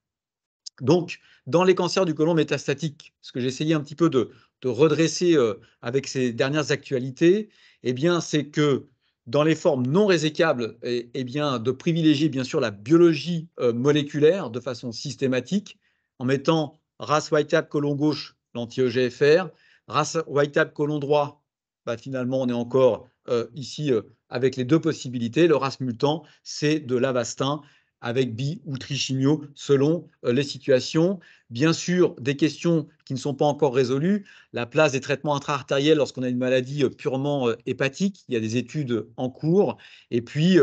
H: Donc, dans les cancers du côlon métastatique, ce que j'ai essayé un petit peu de, de redresser avec ces dernières actualités, eh bien, c'est que dans les formes non réséquables, et, eh bien, de privilégier bien sûr la biologie moléculaire de façon systématique, en mettant race white colon gauche, l'anti-EGFR, race white colon droit, bah, finalement, on est encore ici avec les deux possibilités. Le race mutant, c'est de l'avastin avec bi ou trichimio selon euh, les situations. Bien sûr, des questions qui ne sont pas encore résolues, la place des traitements intra-artériels lorsqu'on a une maladie euh, purement euh, hépatique, il y a des études en cours, et puis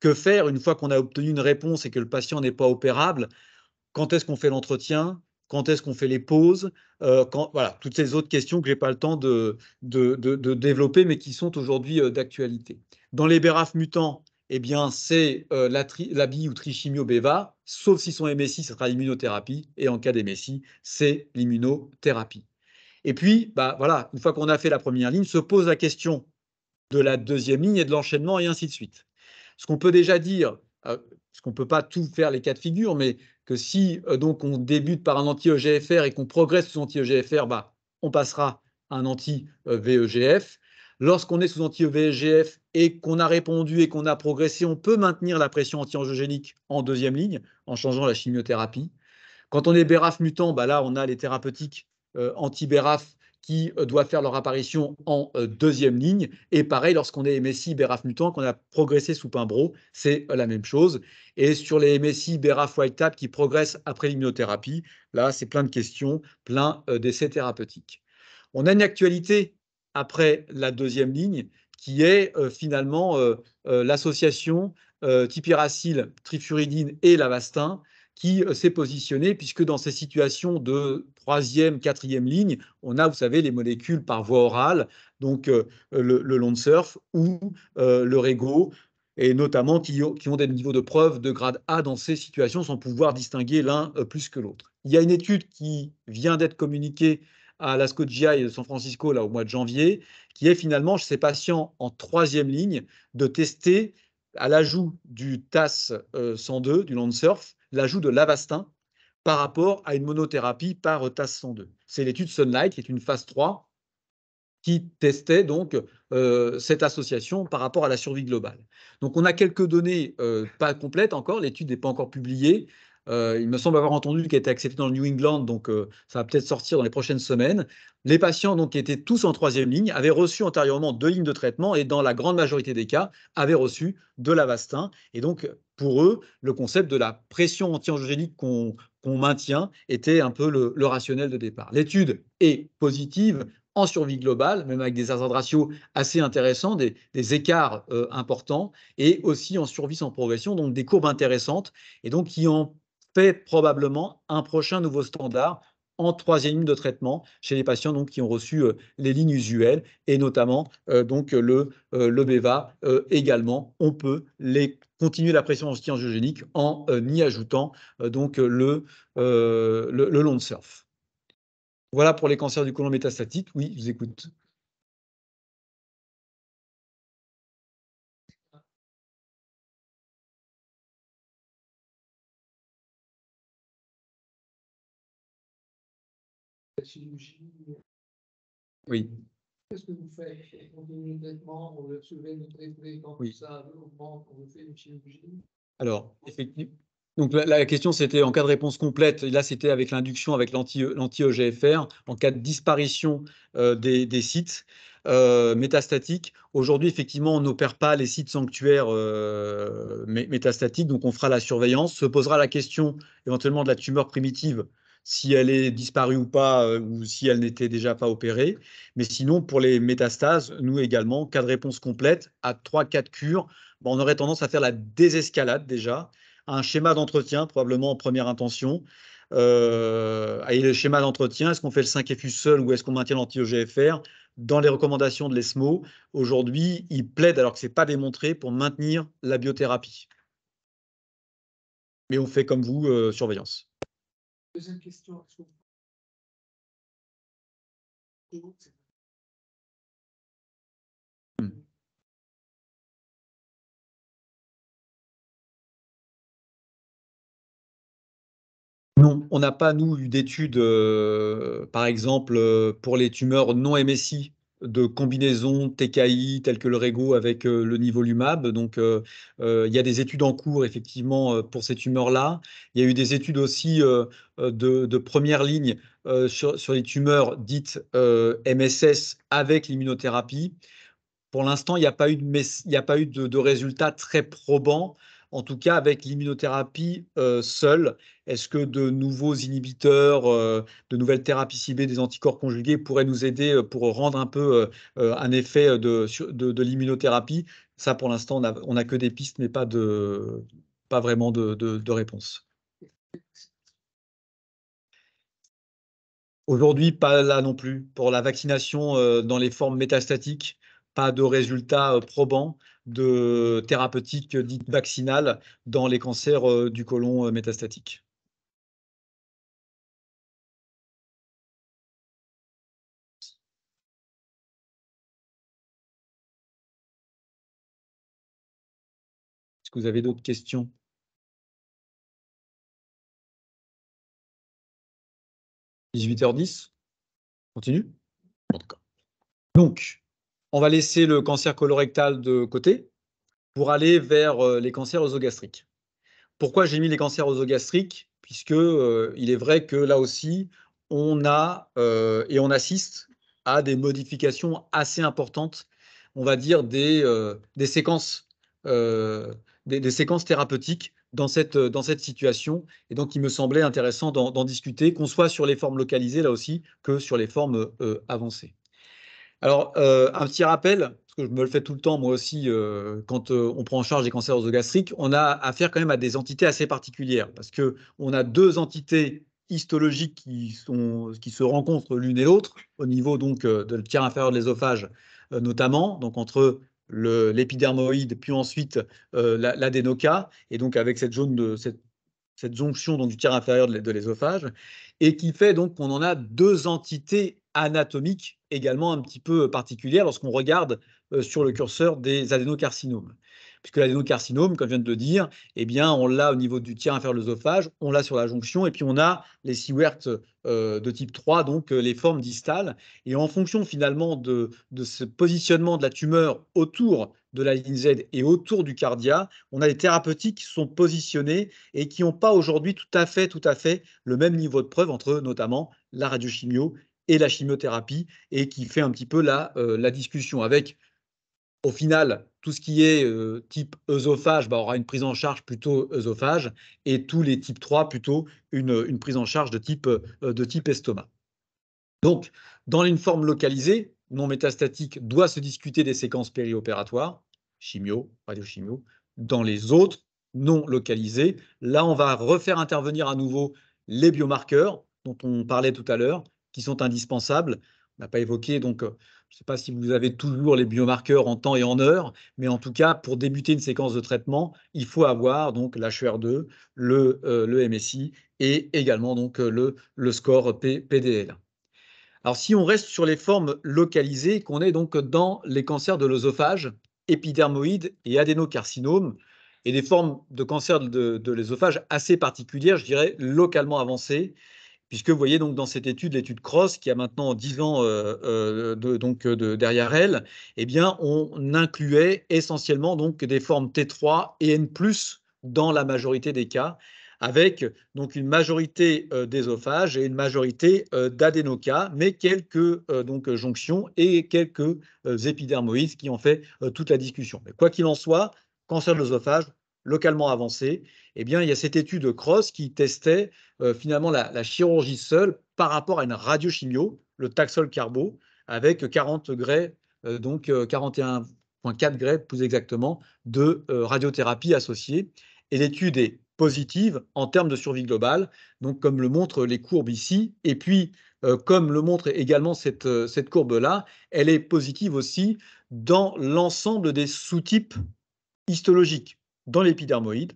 H: que faire une fois qu'on a obtenu une réponse et que le patient n'est pas opérable Quand est-ce qu'on fait l'entretien quand est-ce qu'on fait les pauses, voilà, toutes ces autres questions que je n'ai pas le temps de, développer, mais qui sont aujourd'hui d'actualité. Dans les BRAF mutants, eh bien, c'est euh, la, la bi ou trichimio beva, sauf si son MSI, ce sera l'immunothérapie, et en cas d'MSI, c'est l'immunothérapie. Et puis, bah, voilà, une fois qu'on a fait la première ligne, se pose la question de la deuxième ligne et de l'enchaînement, et ainsi de suite. Ce qu'on peut déjà dire, euh, ce parce qu'on ne peut pas tout faire les cas de figure, mais que si euh, donc on débute par un anti-EGFR et qu'on progresse sous anti-EGFR, bah, on passera à un anti-VEGF. Lorsqu'on est sous anti-EVGF et qu'on a répondu et qu'on a progressé, on peut maintenir la pression anti-angiogénique en deuxième ligne en changeant la chimiothérapie. Quand on est BRAF mutant, bah là, on a les thérapeutiques euh, anti-BRAF qui euh, doivent faire leur apparition en euh, deuxième ligne. Et pareil, lorsqu'on est MSI BRAF mutant, qu'on a progressé sous Pimbro, c'est la même chose. Et sur les MSI BRAF white qui progressent après l'immunothérapie, là, c'est plein de questions, plein d'essais thérapeutiques. On a une actualité après la deuxième ligne, qui est euh, finalement euh, euh, l'association tipiracil, trifuridine et lavastin, qui s'est positionnée, puisque dans ces situations de troisième, quatrième ligne, on a, vous savez, les molécules par voie orale, donc le, long surf ou le Rego, et notamment qui ont des niveaux de preuve de grade A dans ces situations sans pouvoir distinguer l'un plus que l'autre. Il y a une étude qui vient d'être communiquée à la GI de San Francisco là, au mois de janvier, qui est finalement chez ces patients en troisième ligne de tester à l'ajout du TAS 102, euh, du Landsurf, l'ajout de l'Avastin par rapport à une monothérapie par TAS 102. C'est l'étude Sunlight, qui est une phase 3, qui testait donc euh, cette association par rapport à la survie globale. Donc on a quelques données euh, pas complètes encore, l'étude n'est pas encore publiée, euh, il me semble avoir entendu qu'elle était accepté dans le New England, donc euh, ça va peut-être sortir dans les prochaines semaines. Les patients, donc, qui étaient tous en troisième ligne, avaient reçu antérieurement deux lignes de traitement et, dans la grande majorité des cas, avaient reçu de l'Avastin. Et donc, pour eux, le concept de la pression anti qu'on maintient était un peu le, rationnel de départ. L'étude est positive en survie globale, même avec des hazard ratios assez intéressants, des, écarts euh, importants, et aussi en survie sans progression, donc des courbes intéressantes, et donc qui en fait probablement un prochain nouveau standard en troisième ligne de traitement chez les patients donc, qui ont reçu euh, les lignes usuelles et notamment euh, donc, le, euh, le BEVA également. On peut les, continuer la pression anti-angiogénique en y ajoutant donc, le, le,
A: le long surf. Voilà pour les cancers du côlon métastatique. Oui, je vous écoute. chirurgie Oui. Qu'est-ce que vous faites on ça on fait
F: une chirurgie
H: Alors, effectivement. Donc la, question, c'était en cas de réponse complète, là c'était avec l'induction, avec l'anti-EGFR, en cas de disparition euh, des, sites euh, métastatiques. Aujourd'hui, effectivement, on n'opère pas les sites sanctuaires euh, métastatiques, donc on fera la surveillance. Se posera la question éventuellement de la tumeur primitive si elle est disparue ou pas, euh, ou si elle n'était déjà pas opérée. Mais sinon, pour les métastases, nous également, cas de réponse complète, à 3-4 cures, on aurait tendance à faire la désescalade déjà, un schéma d'entretien, probablement en première intention. Euh, et le schéma d'entretien, est-ce qu'on fait le 5FU seul ou est-ce qu'on maintient lanti ogfr Dans les recommandations de l'ESMO, aujourd'hui, ils plaident, alors que ce n'est pas démontré, pour maintenir la
A: biothérapie. Mais on fait comme vous, euh, surveillance. Deuxième question, hmm. Non, on n'a pas, nous, eu d'études, euh, par exemple, euh, pour les tumeurs non MSI,
H: de combinaisons TKI telles que le Rego avec euh, le nivolumab. Donc, euh, euh, il y a des études en cours, effectivement, pour ces tumeurs-là. Il y a eu des études aussi de, première ligne sur, les tumeurs dites MSS avec l'immunothérapie. Pour l'instant, il n'y a pas eu de, de résultats très probants en tout cas avec l'immunothérapie euh, seule. Est-ce que de nouveaux inhibiteurs, euh, de nouvelles thérapies ciblées des anticorps conjugués pourraient nous aider euh, pour rendre un peu un effet de, l'immunothérapie Ça, pour l'instant, on n'a que des pistes, mais pas, de, pas vraiment de, de réponse. Aujourd'hui, pas là non plus. Pour la vaccination dans les formes métastatiques, pas de résultats probants de thérapeutique dite
A: vaccinale dans les cancers euh, du côlon euh, métastatique. Est-ce que vous avez d'autres questions « 18h10 Continue cas. Donc,
H: on va laisser le cancer colorectal de côté pour aller vers euh, les cancers osogastriques. Pourquoi j'ai mis les cancers osogastriques Puisque euh, il est vrai que là aussi, on a euh, et on assiste à des modifications assez importantes, on va dire des, séquences, des, séquences thérapeutiques dans cette, dans cette situation. Et donc, il me semblait intéressant d'en discuter, qu'on soit sur les formes localisées là aussi que sur les formes avancées. Alors, euh, un petit rappel, parce que je me le fais tout le temps, moi aussi, euh, quand euh, on prend en charge des cancers gastriques, on a affaire quand même à des entités assez particulières, parce qu'on a deux entités histologiques qui, se rencontrent l'une et l'autre, au niveau donc de tiers inférieur de l'œsophage, notamment, donc entre l'épidermoïde, puis ensuite l'adénoca, et donc avec cette de cette, jonction donc, du tiers inférieur de l'œsophage, et qui fait donc qu'on en a deux entités anatomique également un petit peu euh, particulière lorsqu'on regarde euh, sur le curseur des adénocarcinomes. Puisque l'adénocarcinome, comme je viens de le dire, eh bien, on l'a au niveau du tiers inférieur de l'œsophage, on l'a sur la jonction, et puis on a les siwertes euh, de type 3, donc les formes distales. Et en fonction finalement de, ce positionnement de la tumeur autour de la ligne Z et autour du cardia, on a des thérapeutiques qui sont positionnées et qui n'ont pas aujourd'hui tout à fait, tout à fait le même niveau de preuve entre notamment la radiochimio et la chimiothérapie, et qui fait un petit peu la, euh, discussion avec, au final, tout ce qui est euh, type œsophage bah, aura une prise en charge plutôt œsophage, et tous les types 3 plutôt une, prise en charge de type, euh, de type estomac. Donc, dans une forme localisée, non métastatique, doit se discuter des séquences périopératoires, chimio, radiochimio. Dans les autres, non localisées, là, on va refaire intervenir à nouveau les biomarqueurs dont on parlait tout à l'heure, qui sont indispensables. On n'a pas évoqué, donc, euh, je ne sais pas si vous avez toujours les biomarqueurs en temps et en heure, mais en tout cas, pour débuter une séquence de traitement, il faut avoir donc l'HER2, le, euh, MSI et également donc euh, le, score PDL. Alors, si on reste sur les formes localisées, qu'on est donc dans les cancers de l'œsophage, épidermoïde et adénocarcinome, et des formes de cancer de, de l'œsophage assez particulières, je dirais localement avancées, puisque vous voyez donc dans cette étude, l'étude Cross, qui a maintenant 10 ans euh, euh, donc derrière elle, eh bien on incluait essentiellement donc des formes T3 et N+ dans la majorité des cas, avec donc une majorité euh, et une majorité euh, mais quelques donc jonctions et quelques épidermoïdes qui ont fait toute la discussion. Mais quoi qu'il en soit, cancer de l'œsophage, localement avancée, eh bien, il y a cette étude Cross qui testait euh, finalement la, chirurgie seule par rapport à une radiochimio, le taxol carbo, avec 40 euh, donc 41,4 euh, plus exactement, de radiothérapie associée. Et l'étude est positive en termes de survie globale, donc comme le montrent les courbes ici, et puis comme le montre également cette, cette courbe-là, elle est positive aussi dans l'ensemble des sous-types histologiques, dans l'épidermoïde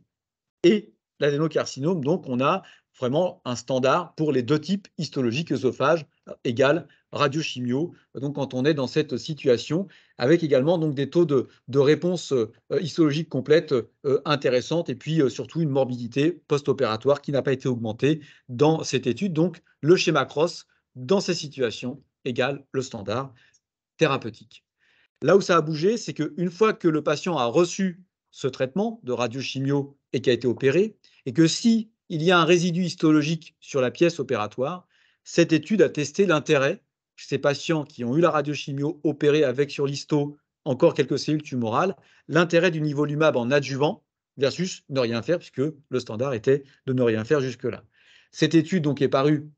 H: et l'adénocarcinome. Donc, on a vraiment un standard pour les deux types histologiques œsophage euh, égale radiochimio. Donc, quand on est dans cette situation, avec également donc, des taux de, réponse euh, histologique complète euh, et puis surtout une morbidité post-opératoire qui n'a pas été augmentée dans cette étude. Donc, le schéma cross dans ces situations égale le standard thérapeutique. Là où ça a bougé, c'est qu'une fois que le patient a reçu ce traitement de radiochimio et qui a été opéré, et que si il y a un résidu histologique sur la pièce opératoire, cette étude a testé l'intérêt chez ces patients qui ont eu la radiochimio opérée avec sur l'histo encore quelques cellules tumorales, l'intérêt du niveau lumable en adjuvant versus ne rien faire, puisque le standard était de ne rien faire jusque-là. Cette étude donc est parue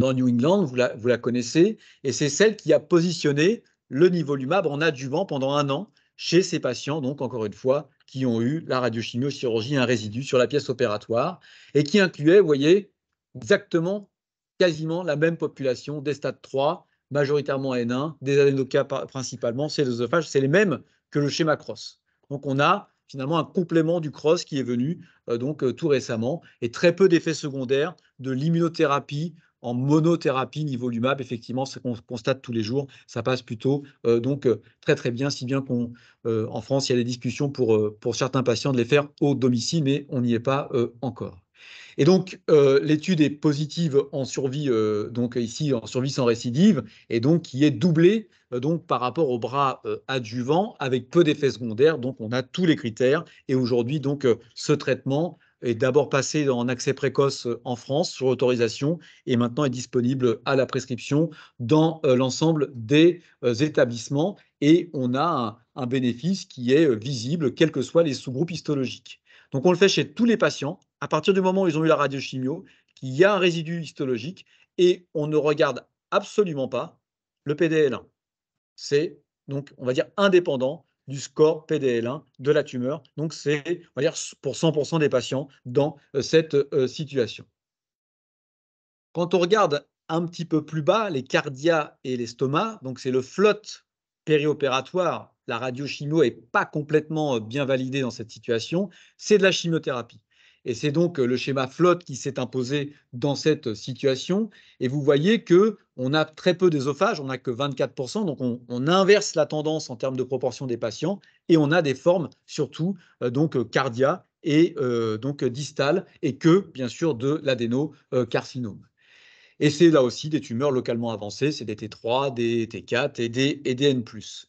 H: dans New England, vous la, connaissez, et c'est celle qui a positionné le niveau lumable en adjuvant pendant un an chez ces patients, donc encore une fois, qui ont eu la radiochimiochirurgie, un résidu sur la pièce opératoire, et qui incluait, vous voyez, exactement, quasiment la même population des stades 3, majoritairement N1, des adénocas principalement, c'est l'œsophage, c'est les mêmes que le schéma cross. Donc on a finalement un complément du cross qui est venu euh, donc euh, tout récemment et très peu d'effets secondaires de l'immunothérapie en monothérapie nivolumab. Effectivement, ce qu'on constate tous les jours, ça passe plutôt euh, donc euh, très très bien, si bien qu'en euh, France, il y a des discussions pour, pour certains patients de les faire au domicile, mais on n'y est pas encore. Et donc, l'étude est positive en survie, donc ici en survie sans récidive, et donc qui est doublée donc, par rapport au bras adjuvant avec peu d'effets secondaires. Donc, on a tous les critères. Et aujourd'hui, donc, ce traitement est d'abord passé en accès précoce euh, en France sur autorisation et maintenant est disponible à la prescription dans euh, l'ensemble des euh, établissements et on a un, bénéfice qui est visible, quels que soient les sous-groupes histologiques. Donc on le fait chez tous les patients, à partir du moment où ils ont eu la radiochimio, qu'il y a un résidu histologique et on ne regarde absolument pas le PDL1. C'est donc, on va dire, indépendant du score PDL1 de la tumeur. Donc c'est, dire, pour 100% des patients dans euh, cette euh, situation. Quand on regarde un petit peu plus bas, les cardias et l'estomac, donc c'est le flotte périopératoire, la radiochimio n'est pas complètement euh, bien validée dans cette situation, c'est de la chimiothérapie. Et c'est donc euh, le schéma flotte qui s'est imposé dans cette euh, situation. Et vous voyez qu'on a très peu d'ésophages, on n'a que 24%, donc on, inverse la tendance en termes de proportion des patients et on a des formes surtout euh, donc cardia et donc distales et que bien sûr de l'adénocarcinome. Et c'est là aussi des tumeurs localement avancées, c'est des T3, des T4 et des, et des N+.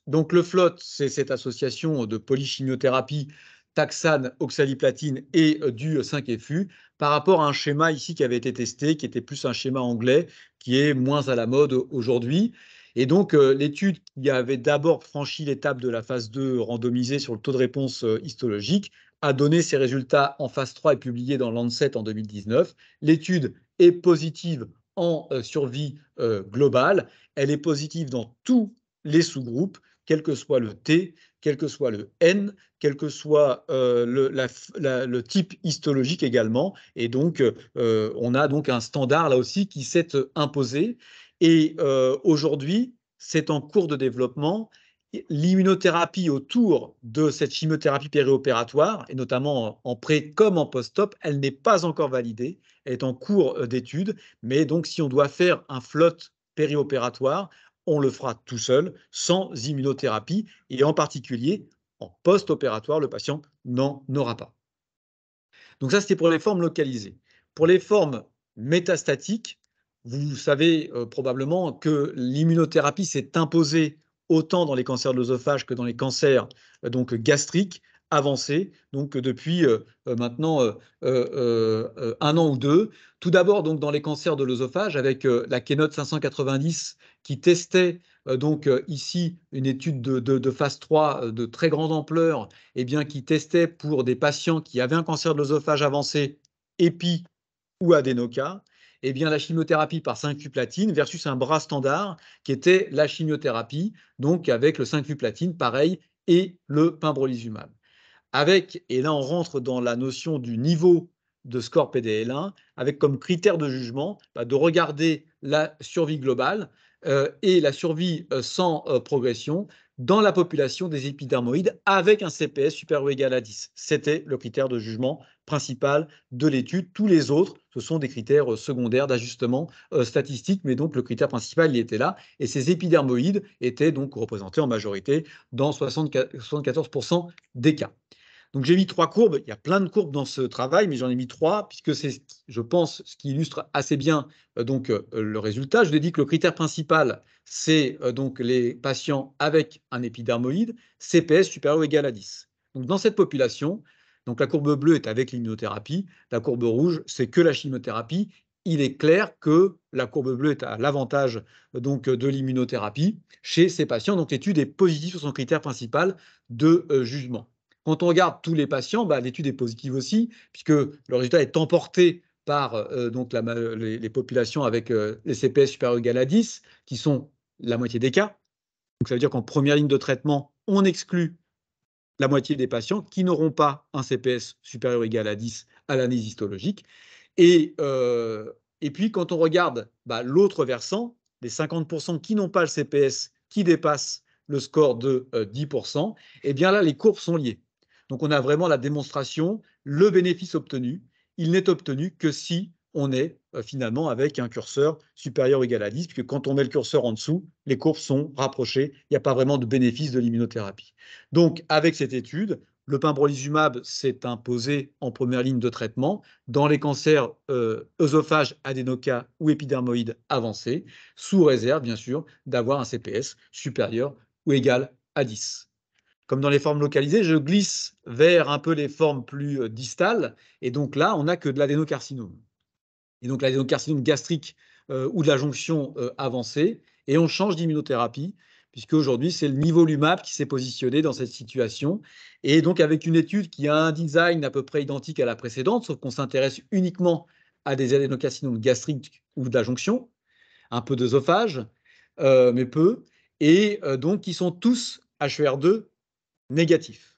H: Donc le FLOT, c'est cette association de polychimiothérapie taxane, oxaliplatine et euh, du 5-FU euh, par rapport à un schéma ici qui avait été testé, qui était plus un schéma anglais, qui est moins à la mode aujourd'hui. Et donc, euh, l'étude qui avait d'abord franchi l'étape de la phase 2 randomisée sur le taux de réponse histologique a donné ses résultats en phase 3 et publié dans Lancet en 2019. L'étude est positive en survie globale. Elle est positive dans tous les sous-groupes, quel que soit le T, quel que soit le N, quel que soit euh, le, type histologique également. Et donc, euh, on a donc un standard là aussi qui s'est imposé. Et euh, aujourd'hui, c'est en cours de développement. L'immunothérapie autour de cette chimiothérapie périopératoire, et notamment en pré comme en post-op, elle n'est pas encore validée, elle est en cours d'étude. Mais donc, si on doit faire un flotte périopératoire, on le fera tout seul, sans immunothérapie, et en particulier en post-opératoire, le patient n'en aura pas. Donc ça, c'était pour les formes localisées. Pour les formes métastatiques, vous savez euh, probablement que l'immunothérapie s'est imposée autant dans les cancers de l'œsophage que dans les cancers euh, donc gastriques Avancé donc euh, depuis euh, euh, maintenant un an ou deux. Tout d'abord, donc dans les cancers de l'œsophage, avec la Keynote 590 qui testait donc ici une étude de, phase 3 de très grande ampleur, et eh bien, qui testait pour des patients qui avaient un cancer de l'œsophage avancé, épi ou adénoca, eh bien, la chimiothérapie par 5Q platine versus un bras standard qui était la chimiothérapie, donc avec le 5Q platine, pareil, et le pimbrolizumab avec, et là on rentre dans la notion du niveau de score PDL1, avec comme critère de jugement bah, de regarder la survie globale euh, et la survie euh, sans euh, progression dans la population des épidermoïdes avec un CPS supérieur ou égal à 10. C'était le critère de jugement principal de l'étude. Tous les autres, ce sont des critères secondaires d'ajustement statistique, mais donc le critère principal, il était là. Et ces épidermoïdes étaient donc représentés en majorité dans 74% des cas. Donc j'ai mis trois courbes. Il y a plein de courbes dans ce travail, mais j'en ai mis trois puisque c'est, je pense, ce qui illustre assez bien euh, donc euh, le résultat. Je l'ai dit que le critère principal, c'est euh, donc les patients avec un épidermoïde CPS supérieur ou égal à 10. Donc dans cette population, donc la courbe bleue est avec l'immunothérapie, la courbe rouge c'est que la chimiothérapie. Il est clair que la courbe bleue est à l'avantage donc de l'immunothérapie chez ces patients. Donc l'étude est positive sur son critère principal de jugement. Quand on regarde tous les patients, bah, l'étude est positive aussi, puisque le résultat est emporté par euh, euh, donc les, populations avec euh, les CPS supérieurs ou égales à 10, qui sont la moitié des cas. Donc ça veut dire qu'en première ligne de traitement, on exclut la moitié des patients qui n'auront pas un CPS supérieur ou égal à 10 à l'analyse histologique. Et, et puis quand on regarde bah, l'autre versant, les 50% qui n'ont pas le CPS, qui dépassent le score de 10%, eh bien là, les courbes sont liées. Donc on a vraiment la démonstration, le bénéfice obtenu, il n'est obtenu que si on est euh, finalement avec un curseur supérieur ou égal à 10, puisque quand on met le curseur en dessous, les courbes sont rapprochées, il n'y a pas vraiment de bénéfice de l'immunothérapie. Donc avec cette étude, le pembrolizumab s'est imposé en première ligne de traitement dans les cancers oesophage, œsophages, ou épidermoïdes avancés, sous réserve bien sûr d'avoir un CPS supérieur ou égal à 10 comme dans les formes localisées, je glisse vers un peu les formes plus euh, distales. Et donc là, on n'a que de l'adénocarcinome. Et donc l'adénocarcinome gastrique euh, ou de la jonction euh, avancée. Et on change d'immunothérapie, puisque aujourd'hui, c'est le niveau LUMAP qui s'est positionné dans cette situation. Et donc avec une étude qui a un design à peu près identique à la précédente, sauf qu'on s'intéresse uniquement à des adénocarcinomes gastriques ou de la jonction, un peu d'œsophage, mais peu. Et donc, qui sont tous HR2 e négatif.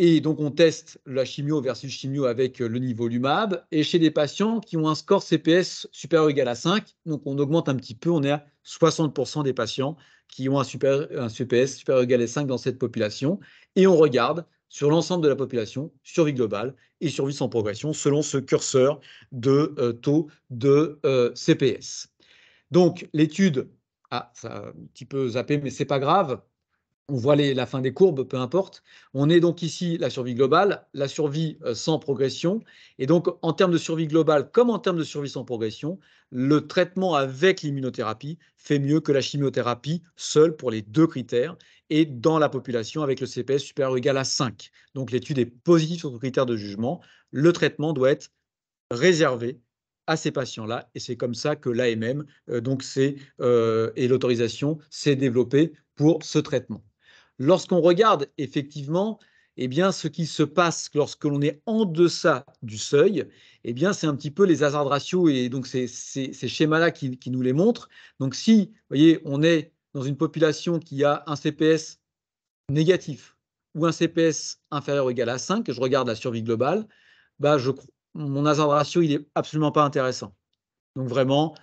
H: Et donc, on teste la chimio versus chimio avec euh, le niveau Lumab. Et chez des patients qui ont un score CPS supérieur ou égal à 5, donc on augmente un petit peu, on est à 60% des patients qui ont un, super, un CPS supérieur ou égal à 5 dans cette population. Et on regarde sur l'ensemble de la population, survie globale et survie sans progression selon ce curseur de euh, taux de euh, CPS. Donc, l'étude, ah, ça a un petit peu zappé, mais c'est pas grave, on voit la fin des courbes, peu importe. On est donc ici la survie globale, la survie euh, sans progression. Et donc, en termes de survie globale comme en termes de survie sans progression, le traitement avec l'immunothérapie fait mieux que la chimiothérapie seule pour les deux critères et dans la population avec le CPS supérieur ou égal à 5. Donc, l'étude est positive sur le critère de jugement. Le traitement doit être réservé à ces patients-là, et c'est comme ça que l'AMM euh, donc euh, et l'autorisation s'est développée pour ce traitement. Lorsqu'on regarde effectivement eh bien, ce qui se passe lorsque l'on est en deçà du seuil, eh bien, c'est un petit peu les hasards ratios et donc ces, schémas-là qui, nous les montrent. Donc, si, vous voyez, on est dans une population qui a un CPS négatif ou un CPS inférieur ou égal à 5, je regarde la survie globale, bah, je, mon hasard ratio, il n'est absolument pas intéressant. Donc, vraiment,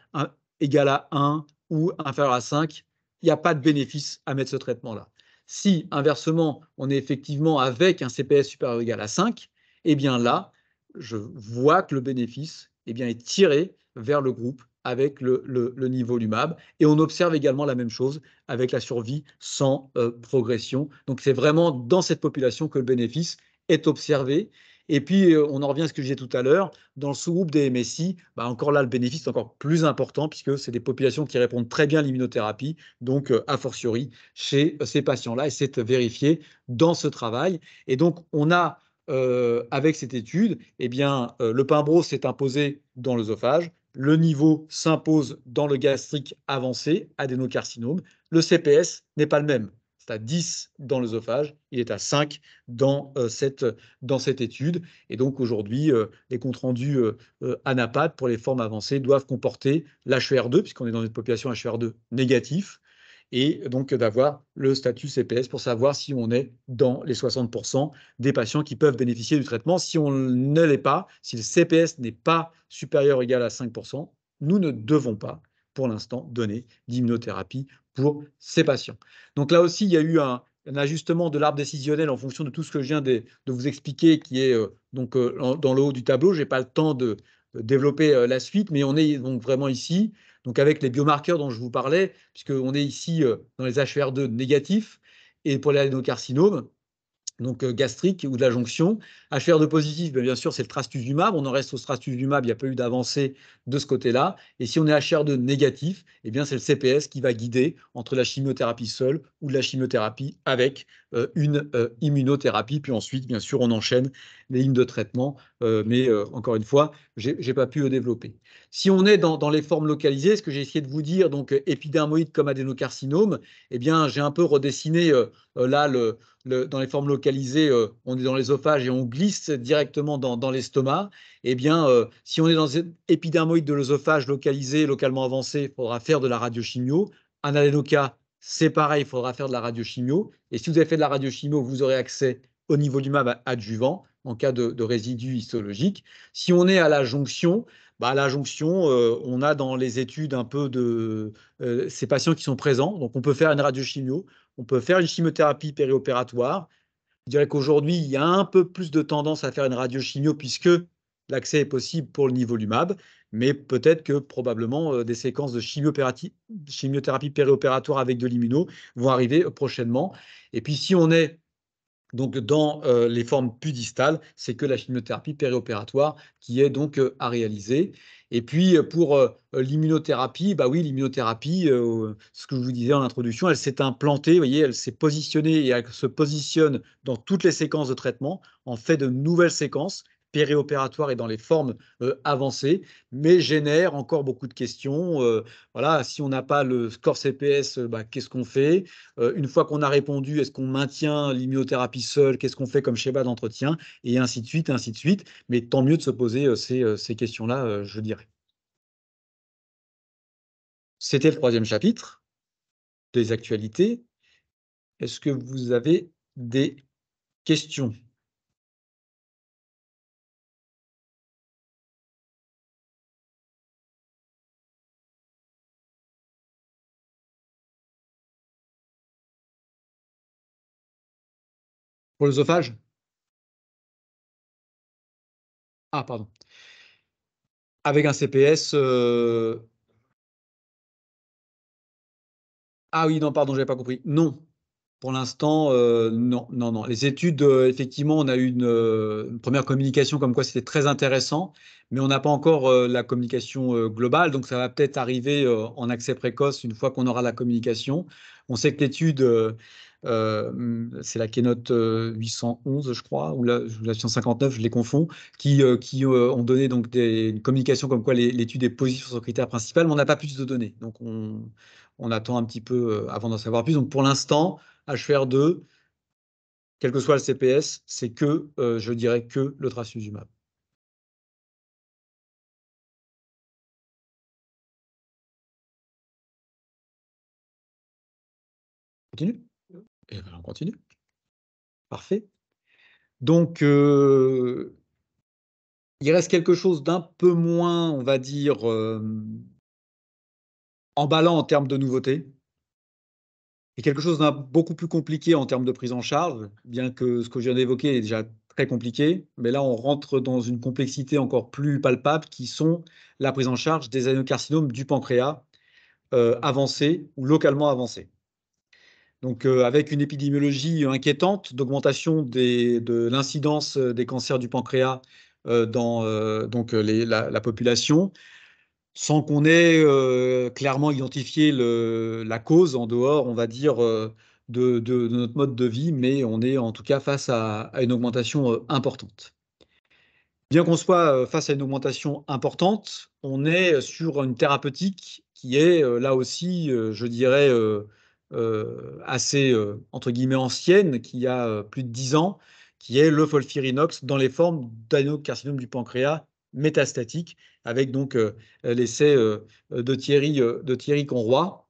H: égal à 1 ou inférieur à 5, il n'y a pas de bénéfice à mettre ce traitement-là. Si, inversement, on est effectivement avec un CPS supérieur ou égal à 5, eh bien là, je vois que le bénéfice eh bien, est tiré vers le groupe avec le, le, niveau LUMAB. Et on observe également la même chose avec la survie sans euh, progression. Donc c'est vraiment dans cette population que le bénéfice est observé. Et puis, euh, on en revient à ce que je disais tout à l'heure, dans le sous-groupe des MSI, bah, encore là, le bénéfice est encore plus important puisque c'est des populations qui répondent très bien à l'immunothérapie, donc euh, a fortiori chez euh, ces patients-là, et c'est vérifié dans ce travail. Et donc, on a avec cette étude, eh bien, le pimbro s'est imposé dans l'œsophage, le niveau s'impose dans le gastrique avancé, adénocarcinome, le CPS n'est pas le même à 10 dans l'œsophage, il est à 5 dans, euh, cette, dans cette étude. Et donc aujourd'hui, euh, les comptes rendus euh, euh pour les formes avancées doivent comporter l'HER2, puisqu'on est dans une population HER2 négatif, et donc d'avoir le statut CPS pour savoir si on est dans les 60% des patients qui peuvent bénéficier du traitement. Si on ne l'est pas, si le CPS n'est pas supérieur ou égal à 5%, nous ne devons pas, pour l'instant, donner d'immunothérapie pour ces patients. Donc là aussi, il y a eu un, ajustement de l'arbre décisionnel en fonction de tout ce que je viens de, vous expliquer, qui est euh, donc euh, dans le haut du tableau. Je n'ai pas le temps de, développer euh, la suite, mais on est donc vraiment ici, donc avec les biomarqueurs dont je vous parlais, puisqu'on est ici dans les HR2 e négatifs, et pour les adénocarcinomes, donc euh, gastrique ou de la jonction. HR2 positif, ben, bien, sûr, c'est le trastuzumab. On en reste au trastuzumab, il n'y a pas eu d'avancée de ce côté-là. Et si on est HR2 négatif, eh bien, c'est le CPS qui va guider entre la chimiothérapie seule ou la chimiothérapie avec euh, une euh, immunothérapie. Puis ensuite, bien sûr, on enchaîne les lignes de traitement, euh, mais euh, encore une fois, je n'ai pas pu le développer. Si on est dans, les formes localisées, ce que j'ai essayé de vous dire, donc euh, épidermoïde comme adénocarcinome, eh bien, j'ai un peu redessiné là dans les formes localisées, on est dans l'œsophage et on glisse directement dans, l'estomac. Eh bien, si on est dans épidermoïde de l'œsophage localisé, localement avancé, il faudra faire de la radiochimio. Un adénoca, c'est pareil, il faudra faire de la radiochimio. Et si vous avez fait de la radiochimio, vous aurez accès au niveau du MAB adjuvant en cas de, résidus histologiques. Si on est à la jonction, à bah, la jonction, euh, on a dans les études un peu de euh, ces patients qui sont présents. Donc, on peut faire une radiochimio, on peut faire une chimiothérapie périopératoire. Je dirais qu'aujourd'hui, il y a un peu plus de tendance à faire une radiochimio puisque l'accès est possible pour le niveau LUMAB, mais peut-être que probablement euh, des séquences de chimiothérapie, chimiothérapie périopératoire avec de l'immuno vont arriver prochainement. Et puis, si on est donc dans euh, les formes pudistales, c'est que la chimiothérapie périopératoire qui est donc euh, à réaliser. Et puis euh, pour l'immunothérapie, bah oui, l'immunothérapie, ce que je vous disais en introduction, elle s'est implantée, vous voyez, elle s'est positionnée et elle se positionne dans toutes les séquences de traitement, en fait de nouvelles séquences périopératoire et dans les formes euh, avancées, mais génère encore beaucoup de questions. Euh, voilà, si on n'a pas le score CPS, euh, bah, qu'est-ce qu'on fait Une fois qu'on a répondu, est-ce qu'on maintient l'immunothérapie seule Qu'est-ce qu'on fait comme schéma d'entretien Et ainsi de suite, ainsi de suite. Mais tant mieux de se poser ces questions-là, je dirais. C'était le troisième chapitre des actualités.
A: Est-ce que vous avez des questions Pour Ah, pardon. Avec un CPS. Euh, ah oui, non, pardon, je n'avais pas compris. Non.
H: Pour l'instant, euh, non, non, non. Les études, euh, effectivement, on a eu une première communication comme quoi c'était très intéressant, mais on n'a pas encore la communication globale, donc ça va peut-être arriver en accès précoce une fois qu'on aura la communication. On sait que l'étude euh, c'est la keynote 811, euh, je crois, ou la, 159, je les confonds, qui, euh, ont donné donc des, une communication comme quoi l'étude est positive sur son critère principal, mais on n'a pas plus de données. Donc on, attend un petit peu avant d'en savoir plus. Donc pour l'instant,
A: HFR2, quel que soit le CPS, c'est que, je dirais, que le trastuzumab. Continue et ben, on continue. Parfait. Donc, euh,
H: il reste quelque chose d'un peu moins, on va dire, euh, emballant en termes de nouveautés. Et quelque chose d'un beaucoup plus compliqué en termes de prise en charge, bien que ce que je viens d'évoquer est déjà très compliqué. Mais là, on rentre dans une complexité encore plus palpable qui sont la prise en charge des anéocarcinomes du pancréas euh, avancés ou localement avancés. Donc, euh, avec une épidémiologie euh, inquiétante d'augmentation de l'incidence euh, des cancers du pancréas dans donc, la, population, sans qu'on ait clairement identifié le, la cause en dehors, on va dire, de, notre mode de vie, mais on est en tout cas face à, à une augmentation importante. Bien qu'on soit face à une augmentation importante, on est sur une thérapeutique qui est là aussi, je dirais, euh, assez, euh, entre guillemets, ancienne, qui a euh, plus de 10 ans, qui est le folfirinox dans les formes d'anocarcinome du pancréas métastatique, avec donc l'essai de Thierry, de Conroy,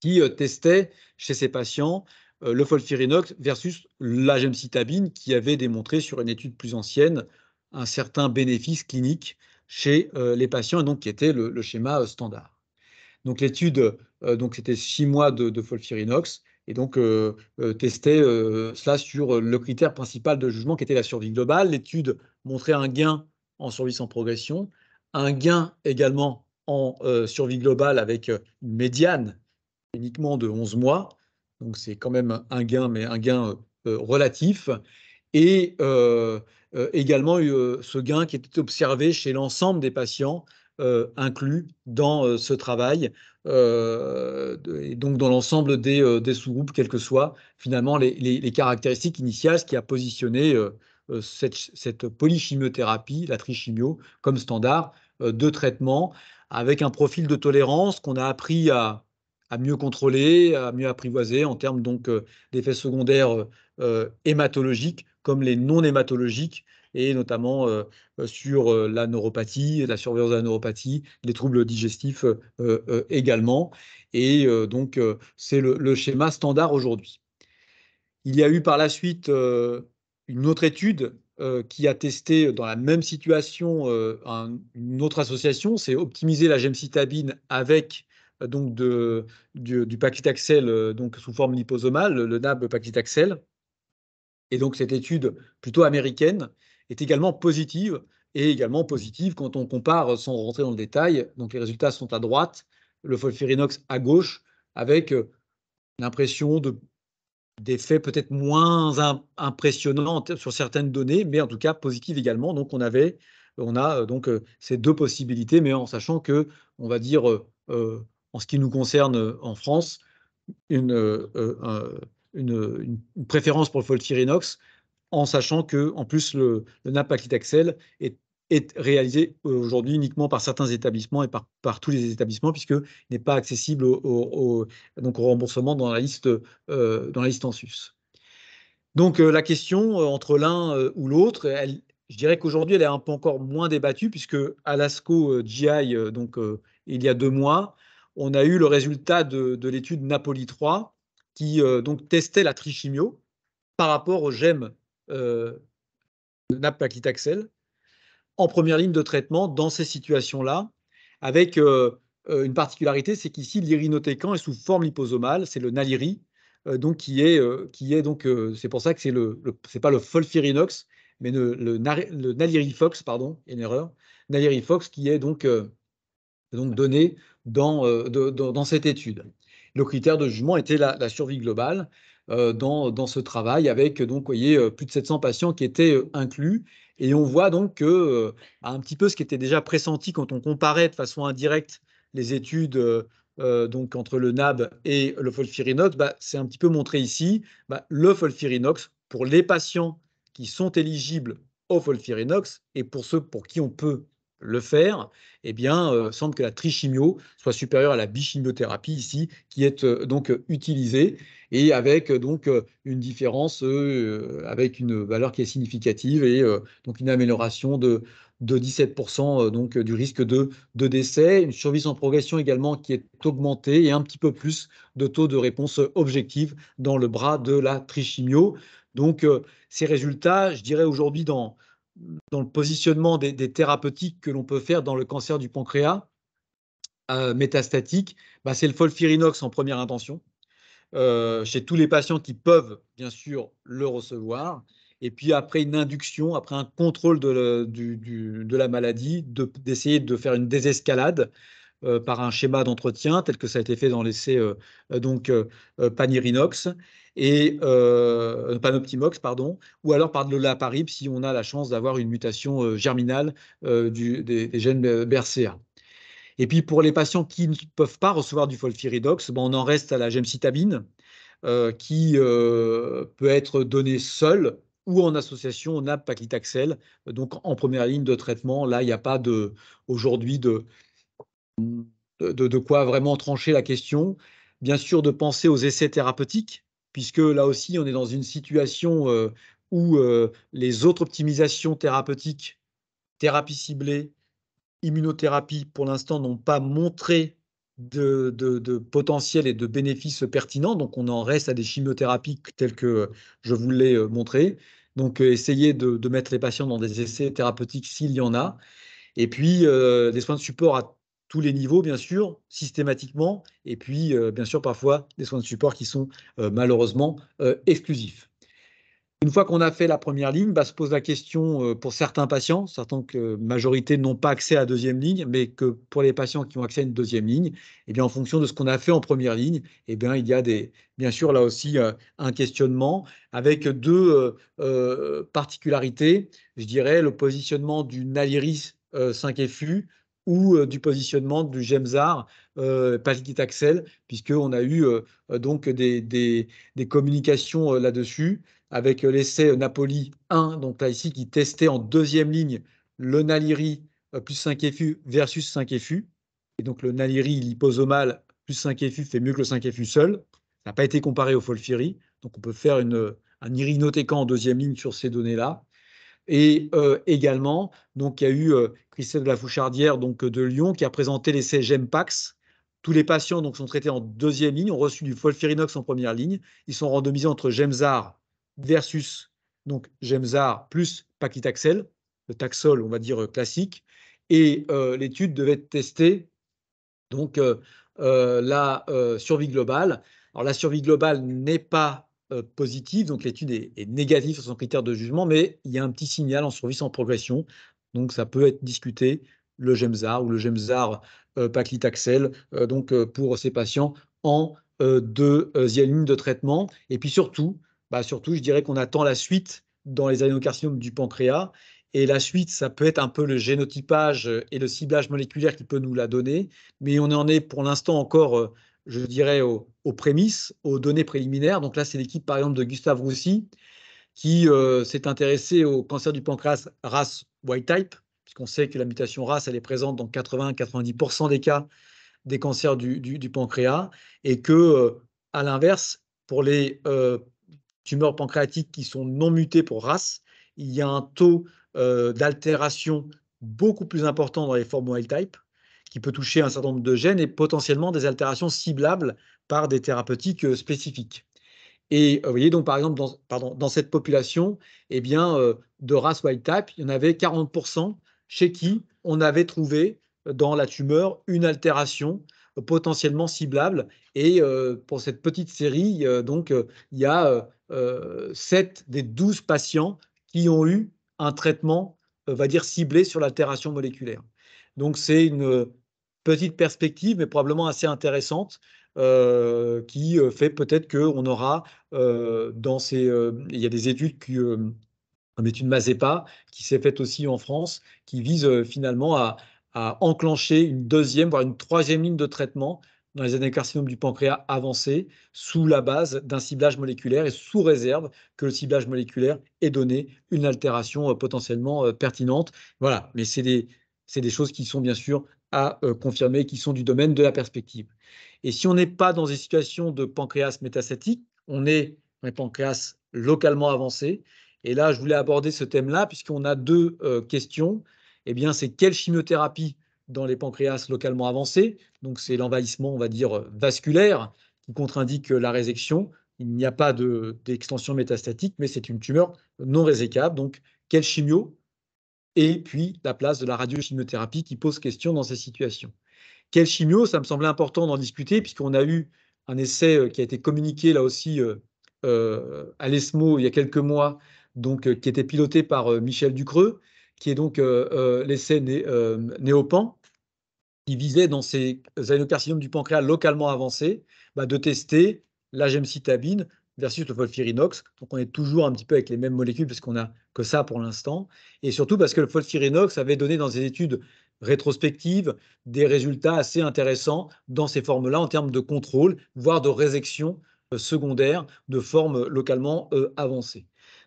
H: qui testait chez ses patients le folfirinox versus la gemcitabine, qui avait démontré sur une étude plus ancienne un certain bénéfice clinique chez les patients, et donc qui était le schéma standard. Donc l'étude, euh, donc c'était six mois de, de Folfirinox, et donc euh, euh, testé cela sur le critère principal de jugement qui était la survie globale. L'étude montrait un gain en survie sans progression, un gain également en survie globale avec une médiane uniquement de 11 mois, donc c'est quand même un gain, mais un gain relatif, et également ce gain qui était observé chez l'ensemble des patients euh, inclus dans euh, ce travail, euh, et donc dans l'ensemble des, sous-groupes, quelles que soient finalement les, caractéristiques initiales, ce qui a positionné cette, polychimiothérapie, la trichimio, comme standard de traitement, avec un profil de tolérance qu'on a appris à, à, mieux contrôler, à mieux apprivoiser en termes donc d'effets secondaires hématologiques comme les non hématologiques et notamment euh, euh, sur euh, la neuropathie, la surveillance de la neuropathie, les troubles digestifs également. Et donc, c'est le, schéma standard aujourd'hui. Il y a eu par la suite une autre étude qui a testé dans la même situation une autre association, c'est optimiser la gemcitabine avec donc de, du, du paclitaxel donc sous forme liposomale, le, NAB paclitaxel. Et donc cette étude plutôt américaine est également positive et également mmh. positive quand on compare, euh, sans rentrer dans le détail, donc les résultats sont à droite, le folfirinox à gauche, avec l'impression euh, d'effets peut-être moins impressionnants sur certaines données, mais en tout cas positive également. Donc on avait, on a euh, donc ces deux possibilités, mais en sachant que, on va dire, en ce qui nous concerne en France, une, une, une préférence pour le folfirinox en sachant que, en plus, le, le nap est, réalisé euh, aujourd'hui uniquement par certains établissements et par, tous les établissements, puisqu'il n'est pas accessible au, donc au remboursement dans la liste, euh, dans la liste en sus. Donc euh, la question entre l'un ou l'autre, je dirais qu'aujourd'hui, elle est un peu encore moins débattue, puisque à l'ASCO GI, donc, il y a deux mois, on a eu le résultat de, l'étude Napoli 3, qui donc testait la trichimio par rapport au GEM euh, en première ligne de traitement dans ces situations-là, avec euh, euh, une particularité, c'est qu'ici, l'irinotécan est sous forme liposomale, c'est le naliri, euh, donc qui est, qui est donc, c'est pour ça que c'est le, pas le folfirinox, mais le, le, fox pardon, une erreur, nalirifox qui est donc, donc donné dans, cette étude. Le critère de jugement était la survie globale. Euh, dans, ce travail avec donc, voyez, euh, plus de 700 patients qui étaient euh, inclus. Et on voit donc que, bah, un petit peu ce qui était déjà pressenti quand on comparait de façon indirecte les études donc entre le NAB et le folfirinox, bah, c'est un petit peu montré ici. Bah, le folfirinox, pour les patients qui sont éligibles au folfirinox et pour ceux pour qui on peut le faire, eh bien, euh, semble que la trichimio soit supérieure à la bichimiothérapie ici, qui est euh, donc euh, utilisée, et avec donc une différence, avec une valeur qui est significative, et donc une amélioration de, de 17% donc, du risque de, de, décès, une survie en progression également qui est augmentée, et un petit peu plus de taux de réponse objective dans le bras de la trichimio. Donc, ces résultats, je dirais aujourd'hui dans dans le positionnement des, thérapeutiques que l'on peut faire dans le cancer du pancréas euh, métastatique, bah c'est le folfirinox en première intention euh, chez tous les patients qui peuvent bien sûr le recevoir. Et puis après une induction, après un contrôle de, la maladie, d'essayer de, faire une désescalade euh, par un schéma d'entretien tel que ça a été fait dans l'essai euh, euh, donc Panirinox et Panoptimox pardon, ou alors par de laparib si on a la chance d'avoir une mutation germinale des, gènes BRCA. Et puis pour les patients qui ne peuvent pas recevoir du folfiridox, ben on en reste à la gemcitabine qui peut être donnée seule ou en association NAP-paclitaxel. Donc en première ligne de traitement, là, il n'y a pas de, aujourd'hui de, de, quoi vraiment trancher la question. Bien sûr, de penser aux essais thérapeutiques, puisque là aussi, on est dans une situation euh, où euh, les autres optimisations thérapeutiques, thérapie ciblée, immunothérapie, pour l'instant, n'ont pas montré de, de, potentiel et de bénéfices pertinents. Donc, on en reste à des chimiothérapies telles que je vous l'ai euh, montré. Donc, essayer de, mettre les patients dans des essais thérapeutiques s'il y en a. Et puis, des soins de support à tous les niveaux, bien sûr, systématiquement, et puis, euh, bien sûr, parfois des soins de support qui sont euh, malheureusement euh, exclusifs. Une fois qu'on a fait la première ligne, bah, se pose la question pour certains patients, certains que majorité n'ont pas accès à la deuxième ligne, mais que pour les patients qui ont accès à une deuxième ligne, et eh bien, en fonction de ce qu'on a fait en première ligne, et eh bien, il y a des, bien sûr là aussi un questionnement avec deux particularités. Je dirais le positionnement du Naliris 5FU ou euh, du positionnement du Gemsar, euh, Patrick Axel, puisqu'on a eu euh, donc des, communications euh, là-dessus, avec l'essai Napoli 1, donc là ici, qui testait en deuxième ligne le Naliri plus 5 FU versus 5 FU. Et donc le Naliri, liposomal plus 5 FU fait mieux que le 5 FU seul. Ça n'a pas été comparé au Folfiri, donc on peut faire un irinotécan en deuxième ligne sur ces données-là. Et également, donc, il y a eu Christelle de la Fouchardière donc, de Lyon qui a présenté l'essai GEMPAX. Tous les patients donc, sont traités en deuxième ligne, ont reçu du folfirinox en première ligne. Ils sont randomisés entre GEMSAR versus donc, GEMSAR plus paclitaxel, le taxol, on va dire, classique. Et l'étude devait tester donc, la survie globale. Alors, la survie globale n'est pas euh, positive, donc l'étude est, négative sur son critère de jugement, mais il y a un petit signal en survie sans progression, donc ça peut être discuté, le GEMSAR ou le GEMSAR euh, paclitaxel, euh, donc pour ces patients en deuxième ligne de traitement. Et puis surtout, bah surtout, je dirais qu'on attend la suite dans les adénocarcinomes du pancréas. Et la suite, ça peut être un peu le génotypage et le ciblage moléculaire qui peut nous la donner. Mais on en est pour l'instant encore je dirais, aux, prémices, aux données préliminaires. Donc là, c'est l'équipe, par exemple, de Gustave Roussy, qui euh, s'est intéressé au cancer du pancréas race wild type puisqu'on sait que la mutation race, elle est présente dans 80-90% des cas des cancers du, pancréas, et que, euh, à l'inverse, pour les euh, tumeurs pancréatiques qui sont non mutées pour race, il y a un taux d'altération beaucoup plus important dans les formes wild-type, qui peut toucher un certain nombre de gènes et potentiellement des altérations ciblables par des thérapeutiques euh, spécifiques. Et euh, vous voyez donc par exemple dans, pardon, dans cette population eh bien, euh, de race white type, il y en avait 40% chez qui on avait trouvé dans la tumeur une altération potentiellement ciblable. Et pour cette petite série, donc, il y a 7 des 12 patients qui ont eu un traitement, va dire, ciblé sur l'altération moléculaire. Donc, c'est une petite perspective, mais probablement assez intéressante, euh, qui euh, fait peut-être qu'on aura euh, dans ces... il y a des études qui... comme l'étude Mazepa, qui s'est faite aussi en France, qui vise finalement à, enclencher une deuxième, voire une troisième ligne de traitement dans les adénocarcinomes du pancréas avancés sous la base d'un ciblage moléculaire et sous réserve que le ciblage moléculaire ait donné une altération potentiellement pertinente. Voilà, mais c'est des, c'est des choses qui sont bien sûr à euh, confirmer qu'ils sont du domaine de la perspective. Et si on n'est pas dans des situations de pancréas métastatique, on est dans les pancréas localement avancés. Et là, je voulais aborder ce thème-là puisqu'on a deux euh, questions. Eh bien, c'est quelle chimiothérapie dans les pancréas localement avancés Donc, c'est l'envahissement, on va dire, vasculaire qui contre-indique la résection. Il n'y a pas d'extension métastatique, mais c'est une tumeur non résécable. Donc, quelle chimio et puis la place de la radiochimiothérapie qui pose question dans ces situations. Quelle chimio Ça me semblait important d'en discuter puisqu'on a eu un essai euh, qui a été communiqué là aussi euh, euh, à l'ESMO il y a quelques mois, donc, qui était piloté par Michel Ducreux, qui est donc l'essai Néopan, qui visait dans ces adénocarcinomes du pancréas localement avancés bah, de tester la gemcitabine versus le folfirinox. Donc on est toujours un petit peu avec les mêmes molécules puisqu'on n'a que ça pour l'instant. Et surtout parce que le folfirinox avait donné dans des études rétrospectives des résultats assez intéressants dans ces formes-là en termes de contrôle, voire de résection euh, secondaire de formes localement euh, avancées.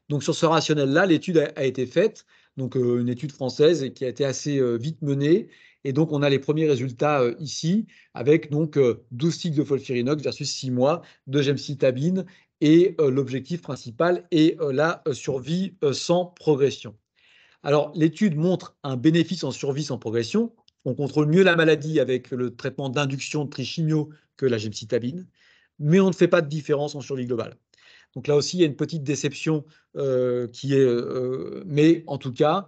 H: Donc sur ce rationnel-là, l'étude a, été faite, donc euh, une étude française qui a été assez vite menée. Et donc on a les premiers résultats ici avec donc 12 cycles de folfirinox versus 6 mois de gemcitabine et euh, l'objectif principal est euh, la euh, survie sans progression. Alors l'étude montre un bénéfice en survie sans progression. On contrôle mieux la maladie avec le traitement d'induction de trichimio que la gemcitabine, mais on ne fait pas de différence en survie globale. Donc là aussi, il y a une petite déception qui est, mais en tout cas,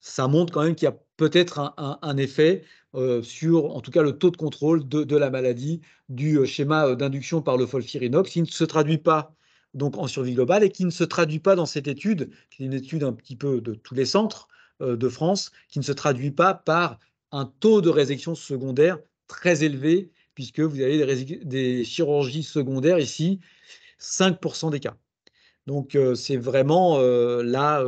H: ça montre quand même qu'il y a peut-être un, effet euh, sur, en tout cas, le taux de contrôle de, la maladie du euh, schéma euh, d'induction par le folfirinox, qui ne se traduit pas donc en survie globale et qui ne se traduit pas dans cette étude, qui est une étude un petit peu de tous les centres de France, qui ne se traduit pas par un taux de résection secondaire très élevé, puisque vous avez des, chirurgies secondaires ici, 5% des cas. Donc c'est vraiment là,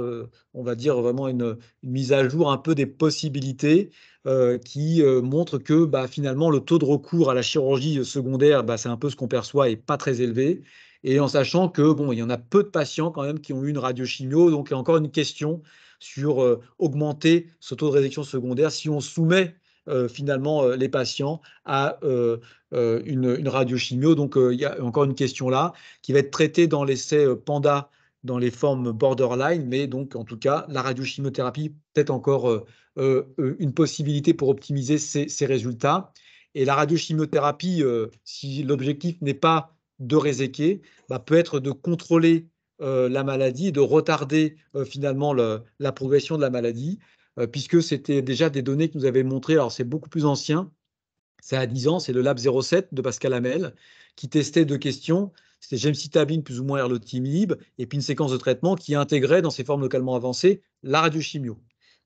H: on va dire vraiment une, mise à jour un peu des possibilités euh, qui euh, montre que bah, finalement le taux de recours à la chirurgie euh, secondaire, bah, c'est un peu ce qu'on perçoit, n'est pas très élevé. Et en sachant que bon, il y en a peu de patients quand même qui ont eu une radiochimio, donc il y a encore une question sur augmenter ce taux de résection secondaire si on soumet finalement les patients à une, une radiochimio. Donc il y a encore une question là qui va être traitée dans l'essai PANDA dans les formes borderline, mais donc en tout cas, la radiochimiothérapie peut-être encore euh, euh, euh, une possibilité pour optimiser ces, résultats. Et la radiochimiothérapie, si l'objectif n'est pas de réséquer, bah, peut être de contrôler la maladie de retarder finalement la progression de la maladie, puisque c'était déjà des données que nous avaient montrées, alors c'est beaucoup plus ancien, c'est à 10 ans, c'est le Lab 07 de Pascal Hamel, qui testait deux questions. C'était gemcitabine plus ou moins erlotinib et puis une séquence de traitement qui intégrait dans ces formes localement avancées la radiochimio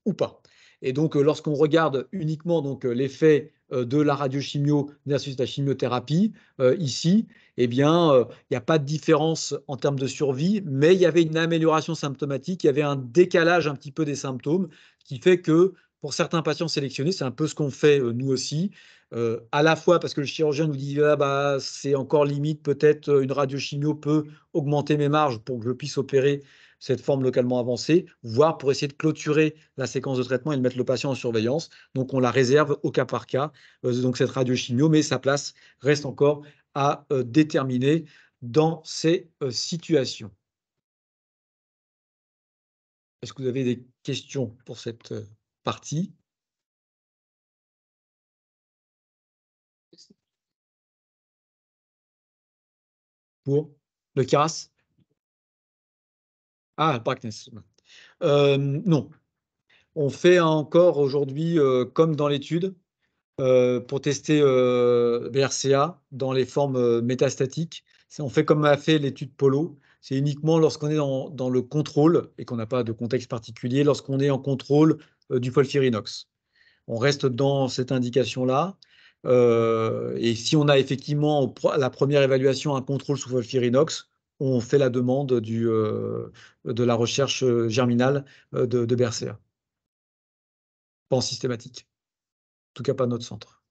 H: ou pas. Et donc, euh, lorsqu'on regarde uniquement euh, l'effet euh, de la radiochimio versus la chimiothérapie ici, eh bien, il n'y a pas de différence en termes de survie, mais il y avait une amélioration symptomatique, il y avait un décalage un petit peu des symptômes qui fait que pour certains patients sélectionnés, c'est un peu ce qu'on fait nous aussi, euh, à la fois parce que le chirurgien nous dit ah bah, c'est encore limite, peut-être euh, une radiochimio peut augmenter mes marges pour que je puisse opérer cette forme localement avancée, voire pour essayer de clôturer la séquence de traitement et de mettre le patient en surveillance. Donc on la réserve au cas par cas, euh, donc cette radiochimio, mais sa place reste encore à déterminer dans ces situations.
A: Est-ce que vous avez des questions pour cette partie pour le Kiras Ah, Brackness. Euh, non.
H: On fait encore aujourd'hui, euh, comme dans l'étude, euh, pour tester BRCA dans les formes métastatiques. On fait comme a fait l'étude Polo. C'est uniquement lorsqu'on est dans, le contrôle et qu'on n'a pas de contexte particulier, lorsqu'on est en contrôle du polphyrinox. On reste dans cette indication-là. Euh, et si on a effectivement la première évaluation un contrôle sous Volfirinox on fait la demande du, euh, de la recherche euh, germinale de, de
A: Pas en systématique. En tout cas, pas notre centre.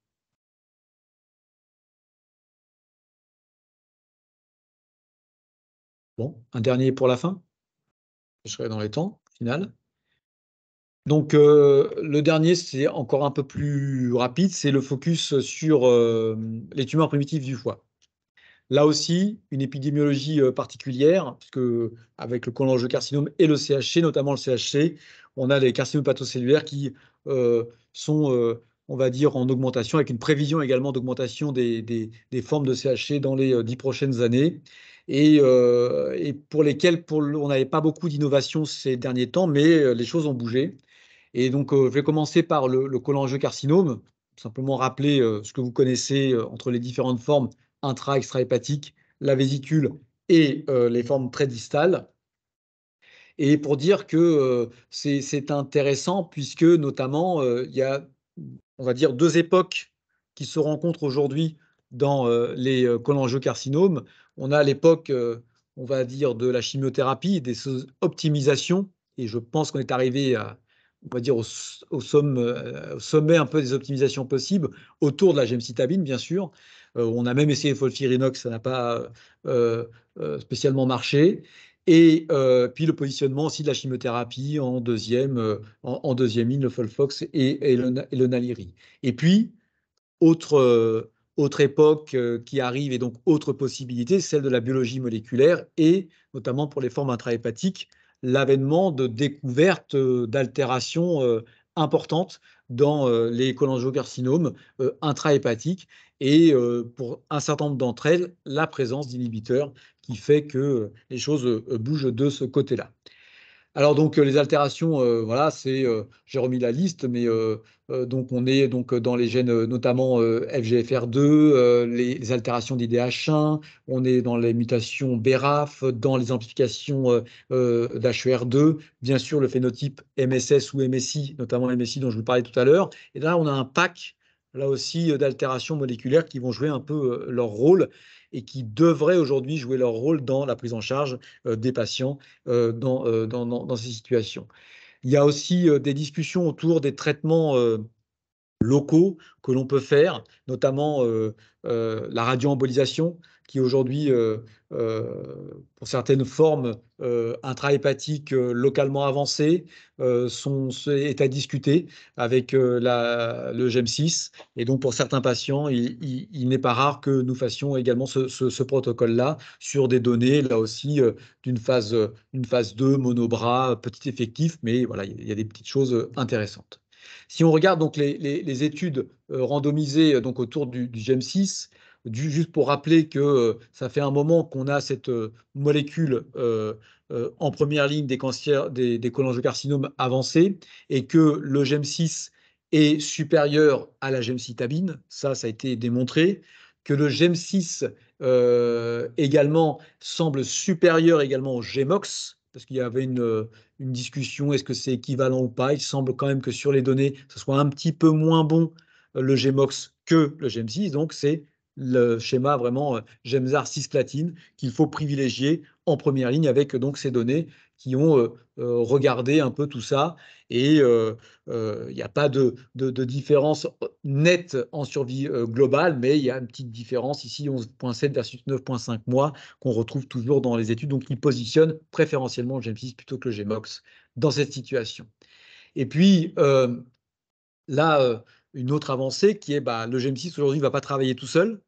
A: Bon, un dernier pour la fin. Je serai dans les temps, final. Donc
H: euh, le dernier, c'est encore un peu plus rapide, c'est le focus sur euh, les tumeurs primitives du foie. Là aussi, une épidémiologie euh, particulière, puisque avec le carcinome et le CHC, notamment le CHC, on a des carcinomes pathocellulaires qui sont, on va dire, en augmentation, avec une prévision également d'augmentation des, formes de CHC dans les dix prochaines années, et, pour lesquelles on n'avait pas beaucoup d'innovation ces derniers temps, mais les choses ont bougé. Et donc, euh, je vais commencer par le, le carcinome, simplement rappeler euh, ce que vous connaissez euh, entre les différentes formes intra hépatiques la vésicule et les formes très distales. Et pour dire que c'est intéressant puisque notamment il y a, on va dire, deux époques qui se rencontrent aujourd'hui dans les cholangiocarcinomes. On a l'époque, on va dire, de la chimiothérapie, des optimisations, et je pense qu'on est arrivé à, on va dire, euh, au, sommet un peu des optimisations possibles, autour de la gemcitabine, bien sûr. Euh, on a même essayé Folfirinox, ça n'a pas euh, spécialement marché. Et puis le positionnement aussi de la chimiothérapie en deuxième, en, deuxième ligne, le Folfox et, le, Naliri. Et puis, autre, autre époque qui arrive et donc autre possibilité, celle de la biologie moléculaire et notamment pour les formes intrahépatiques, l'avènement de découvertes euh, d'altérations euh, importantes dans euh, les cholangiocarcinomes intrahépatiques et pour un certain nombre d'entre elles, la présence d'inhibiteurs qui fait que les choses bougent de ce côté-là. Alors donc euh, les altérations, euh, voilà, c'est, euh, j'ai remis la liste, mais donc on est donc dans les gènes notamment FGFR2, les, altérations d'IDH1, on est dans les mutations BRAF, dans les amplifications e d'HER2, bien sûr le phénotype MSS ou MSI, notamment MSI dont je vous parlais tout à l'heure. Et là on a un pack là aussi d'altérations moléculaires qui vont jouer un peu leur rôle et qui devraient aujourd'hui jouer leur rôle dans la prise en charge euh, des patients euh, euh, dans, ces situations. Il y a aussi des discussions autour des traitements locaux que l'on peut faire, notamment la radioembolisation, qui aujourd'hui, euh, euh, pour certaines formes euh, intrahépatiques euh, localement avancées, sont, est à discuter avec le GEM6. Et donc, pour certains patients, il, n'est pas rare que nous fassions également ce, protocole-là sur des données, là aussi, d'une phase, une phase 2, monobras, petit effectif, mais voilà, il y a des petites choses intéressantes. Si on regarde donc les, études randomisées donc autour du, du GEM6, juste pour rappeler que euh, ça fait un moment qu'on a cette euh, molécule euh, en première ligne des, cancers, des, des cholangiocarcinomes avancés et que le GEM6 est supérieur à la gemcitabine. Ça, ça a été démontré. Que le GEM6 également semble supérieur également au GEMOX, parce qu'il y avait une, une discussion, est-ce que c'est équivalent ou pas Il semble quand même que sur les données, ce soit un petit peu moins bon le GEMOX que le GEM6, donc c'est le schéma vraiment euh, GEMSAR platine qu'il faut privilégier en première ligne avec euh, donc ces données qui ont euh, regardé un peu tout ça et il n'y a pas de, différence nette en survie globale, mais il y a une petite différence ici 11.7 versus 9.5 mois qu'on retrouve toujours dans les études, donc qui positionne préférentiellement le plutôt que le GEMOX dans cette situation. Et puis là, une autre avancée qui est bah, le GM6 aujourd'hui ne va pas travailler tout seul,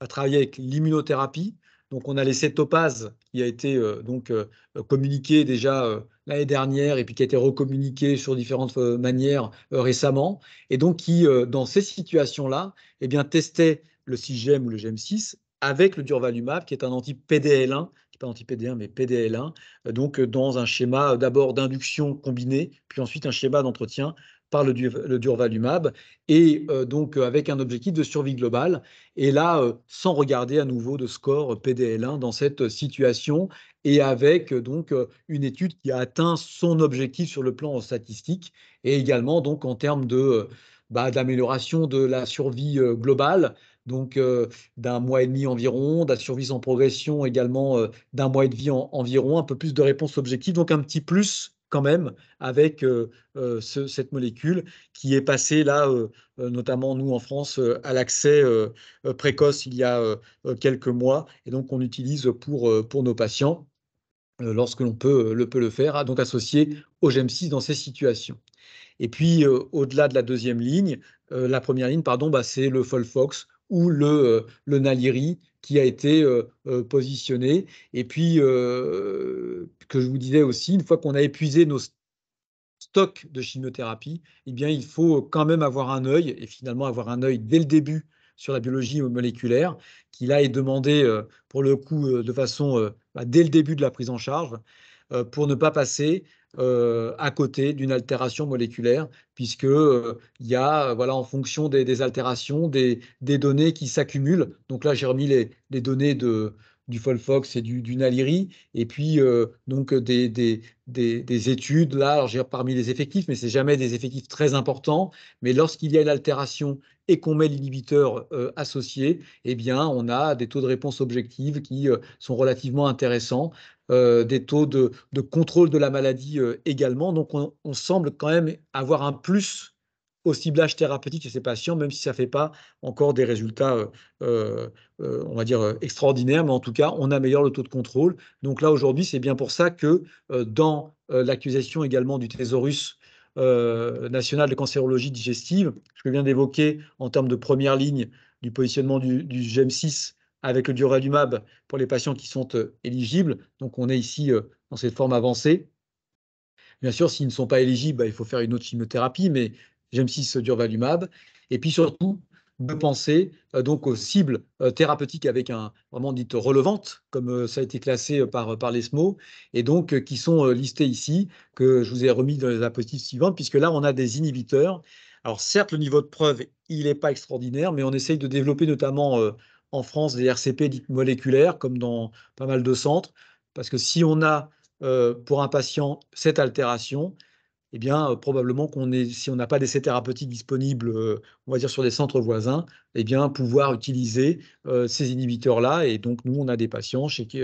H: va travailler avec l'immunothérapie. Donc on a laissé Topaz qui a été euh, donc euh, communiqué déjà euh, l'année dernière et puis qui a été recommuniqué sur différentes manières récemment et donc qui dans ces situations-là eh bien testait le 6GEM ou le GM6 avec le durvalumab qui est un anti-PDL1 qui n'est pas anti-PDL1 mais PDL1 donc dans un schéma d'abord d'induction combinée puis ensuite un schéma d'entretien par le, durvalumab, et euh, donc euh, avec un objectif de survie globale, et là, euh, sans regarder à nouveau de score PDL1 dans cette situation, et avec donc une étude qui a atteint son objectif sur le plan statistique, et également donc en termes de... Bah, d'amélioration de la survie globale, donc d'un mois et demi environ, de la survie en progression également d'un mois et demi environ, un peu plus de réponses objectives, donc un petit plus quand même avec euh, euh, cette molécule qui est passée là, euh, notamment nous en France, à l'accès précoce il y a quelques mois et donc on utilise pour, pour nos patients lorsque l'on peut le, peut le faire, hein, donc associé au GEM6 dans ces situations. Et puis, au-delà de la deuxième ligne, la première ligne, pardon, bah, c'est le Folfox ou le, le Naliri qui a été euh, euh, positionné. Et puis, euh, que je vous disais aussi, une fois qu'on a épuisé nos stocks de chimiothérapie, eh bien, il faut quand même avoir un œil, et finalement avoir un œil dès le début sur la biologie moléculaire, qui là est demandée pour le coup de façon bah, dès le début de la prise en charge, pour ne pas passer euh, à côté d'une altération moléculaire, puisque euh, il y a, euh, voilà, en fonction des, altérations, des, données qui s'accumulent. Donc là, j'ai remis les, données de, du Folfox et du, Naliri, et puis donc des, études, là, j'ai parmi les effectifs, mais c'est jamais des effectifs très importants, mais lorsqu'il y a une altération et qu'on met l'inhibiteur euh, associé, eh bien, on a des taux de réponse objective qui euh, sont relativement intéressants, euh, des taux de, contrôle de la maladie également. Donc, on, semble quand même avoir un plus au ciblage thérapeutique chez ces patients, même si ça ne fait pas encore des résultats, on va dire, extraordinaires, mais en tout cas, on améliore le taux de contrôle. Donc là, aujourd'hui, c'est bien pour ça que dans l'accusation également du thésaurus euh, National de cancérologie digestive, je viens d'évoquer en termes de première ligne du positionnement du, du GEM6 avec le durvalumab pour les patients qui sont euh, éligibles. Donc on est ici euh, dans cette forme avancée. Bien sûr, s'ils ne sont pas éligibles, bah, il faut faire une autre chimiothérapie, mais GEM6 durvalumab. Et puis surtout, de penser euh, donc aux cibles euh, thérapeutiques avec un vraiment dite relevante, comme euh, ça a été classé par, par l'ESMO, et donc qui sont listés ici, que je vous ai remis dans les diapositives suivantes, puisque là, on a des inhibiteurs. Alors certes, le niveau de preuve, il n'est pas extraordinaire, mais on essaye de développer notamment en France des RCP dites moléculaires, comme dans pas mal de centres, parce que si on a pour un patient cette altération, eh bien, euh, probablement qu'on est, si on n'a pas d'essai thérapeutique disponible euh, on va dire sur des centres voisins, eh bien, pouvoir utiliser euh, ces inhibiteurs-là. Et donc, nous, on a des patients chez qui,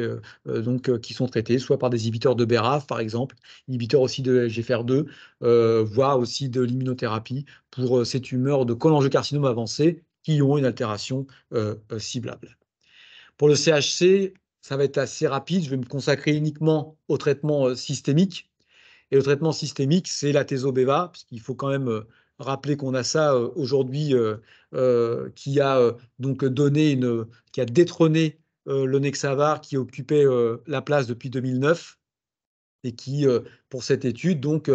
H: qui sont traités soit par des inhibiteurs de BRAF, par exemple, inhibiteurs aussi de LGFR2, voire aussi de l'immunothérapie pour ces tumeurs de cholangiocarcinome avancé qui ont une altération ciblable. Pour le CHC, ça va être assez rapide. Je vais me consacrer uniquement au traitement systémique et le traitement systémique, c'est la parce puisqu'il faut quand même euh, rappeler qu'on a ça euh, aujourd'hui, euh, qui a donc donné une, qui a détrôné le Nexavar, qui occupait la place depuis 2009 et qui, pour cette étude, donc,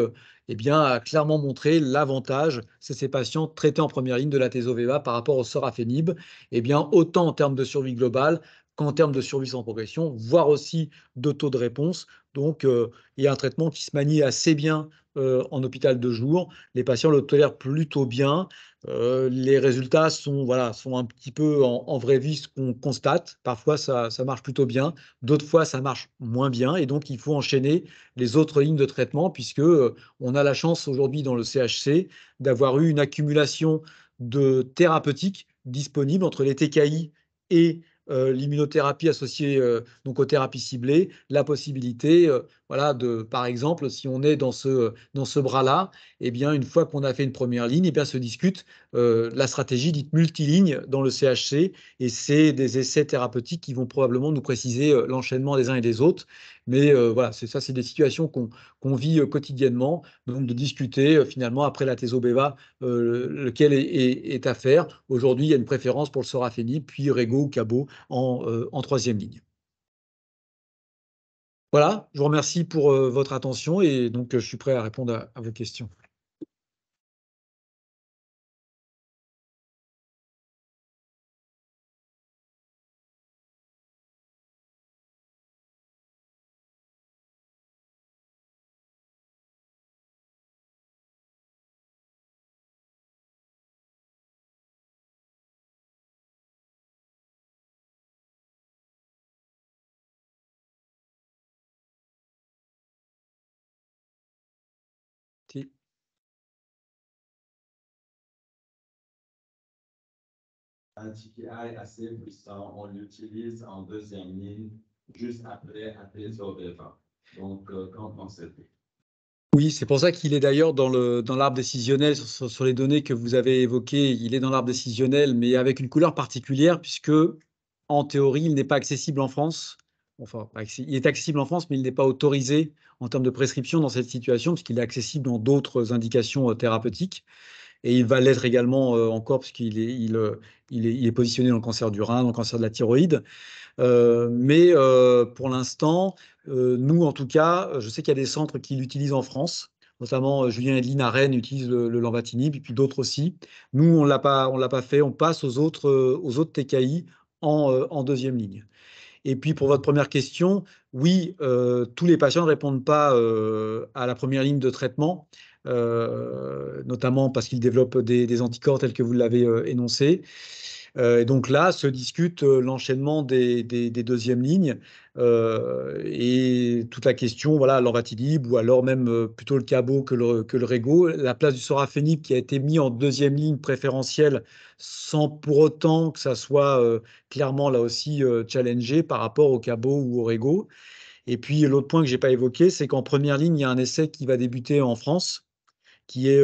H: eh bien, a clairement montré l'avantage c'est ces patients traités en première ligne de la par rapport au sorafenib, eh bien, autant en termes de survie globale qu'en termes de survie sans progression, voire aussi de taux de réponse. Donc, euh, il y a un traitement qui se manie assez bien euh, en hôpital de jour. Les patients le tolèrent plutôt bien. Euh, les résultats sont, voilà, sont un petit peu en, vraie vie ce qu'on constate. Parfois, ça, marche plutôt bien. D'autres fois, ça marche moins bien. Et donc, il faut enchaîner les autres lignes de traitement puisque on a la chance aujourd'hui dans le CHC d'avoir eu une accumulation de thérapeutiques disponibles entre les TKI et euh, l'immunothérapie associée euh, donc aux thérapies ciblées, la possibilité, euh, voilà, de, par exemple, si on est dans ce, dans ce bras-là, eh bien, une fois qu'on a fait une première ligne, et eh bien, se discute la stratégie dite multiligne dans le CHC, et c'est des essais thérapeutiques qui vont probablement nous préciser l'enchaînement des uns et des autres, mais voilà, c'est ça, c'est des situations qu'on vit quotidiennement. Donc de discuter finalement après la Tesobeva, lequel est, à faire. Aujourd'hui, il y a une préférence pour le Sorafeni, puis Rego ou cabo en, troisième ligne. Voilà,
A: je vous remercie pour votre attention et donc je suis prêt à répondre à vos questions. un TKI assez puissant, on l'utilise en deuxième ligne juste après
B: Donc, euh,
H: oui, c'est pour ça qu'il est d'ailleurs dans l'arbre décisionnel, sur, les données que vous avez évoquées, il est dans l'arbre décisionnel, mais avec une couleur particulière, puisque en théorie, il n'est pas accessible en France. Enfin, il est accessible en France, mais il n'est pas autorisé en termes de prescription dans cette situation, puisqu'il est accessible dans d'autres indications euh, thérapeutiques et il va l'être également euh, encore parce qu'il euh, est, positionné dans le cancer du rein, dans le cancer de la thyroïde. Euh, mais pour l'instant, nous en tout cas, je sais qu'il y a des centres qui l'utilisent en France, notamment Julien Edline à Rennes utilise le, le et puis d'autres aussi. Nous, on ne l'a pas fait, on passe aux autres, aux autres TKI en deuxième ligne. Et puis pour votre première question, oui, euh, tous les patients ne répondent pas euh, à la première ligne de traitement, euh, notamment parce qu'ils développent des, anticorps tels que vous l'avez énoncé. et donc là, se discute l'enchaînement des, deuxièmes lignes euh, et toute la question, voilà, libre ou alors même euh, plutôt le cabot que le, Rego la place du sorafénic qui a été mis en deuxième ligne préférentielle sans pour autant que ça soit euh, clairement là aussi challengé par rapport au cabot ou au Rego Et puis l'autre point que j'ai pas évoqué, c'est qu'en première ligne, il y a un essai qui va débuter en France, qui est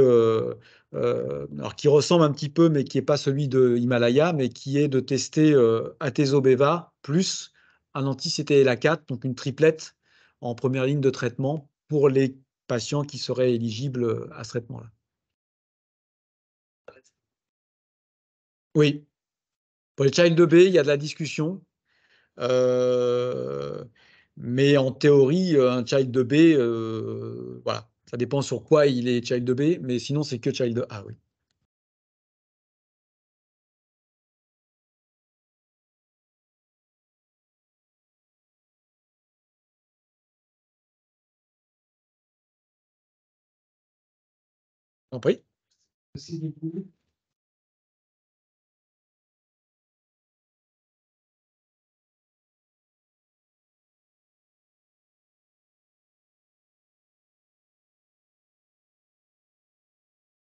H: alors qui ressemble un petit peu, mais qui n'est pas celui de Himalaya, mais qui est de tester Atezobeva plus un anti, c'était la 4, donc une triplette en première ligne de traitement pour les patients qui seraient éligibles euh, à ce traitement-là. Oui. Pour les Child 2B, il y a de la discussion. Euh, mais en théorie, euh, un Child 2B, voilà, ça dépend sur quoi il est Child 2B, mais sinon c'est que
A: Child 2A, oui. En prie. Merci beaucoup.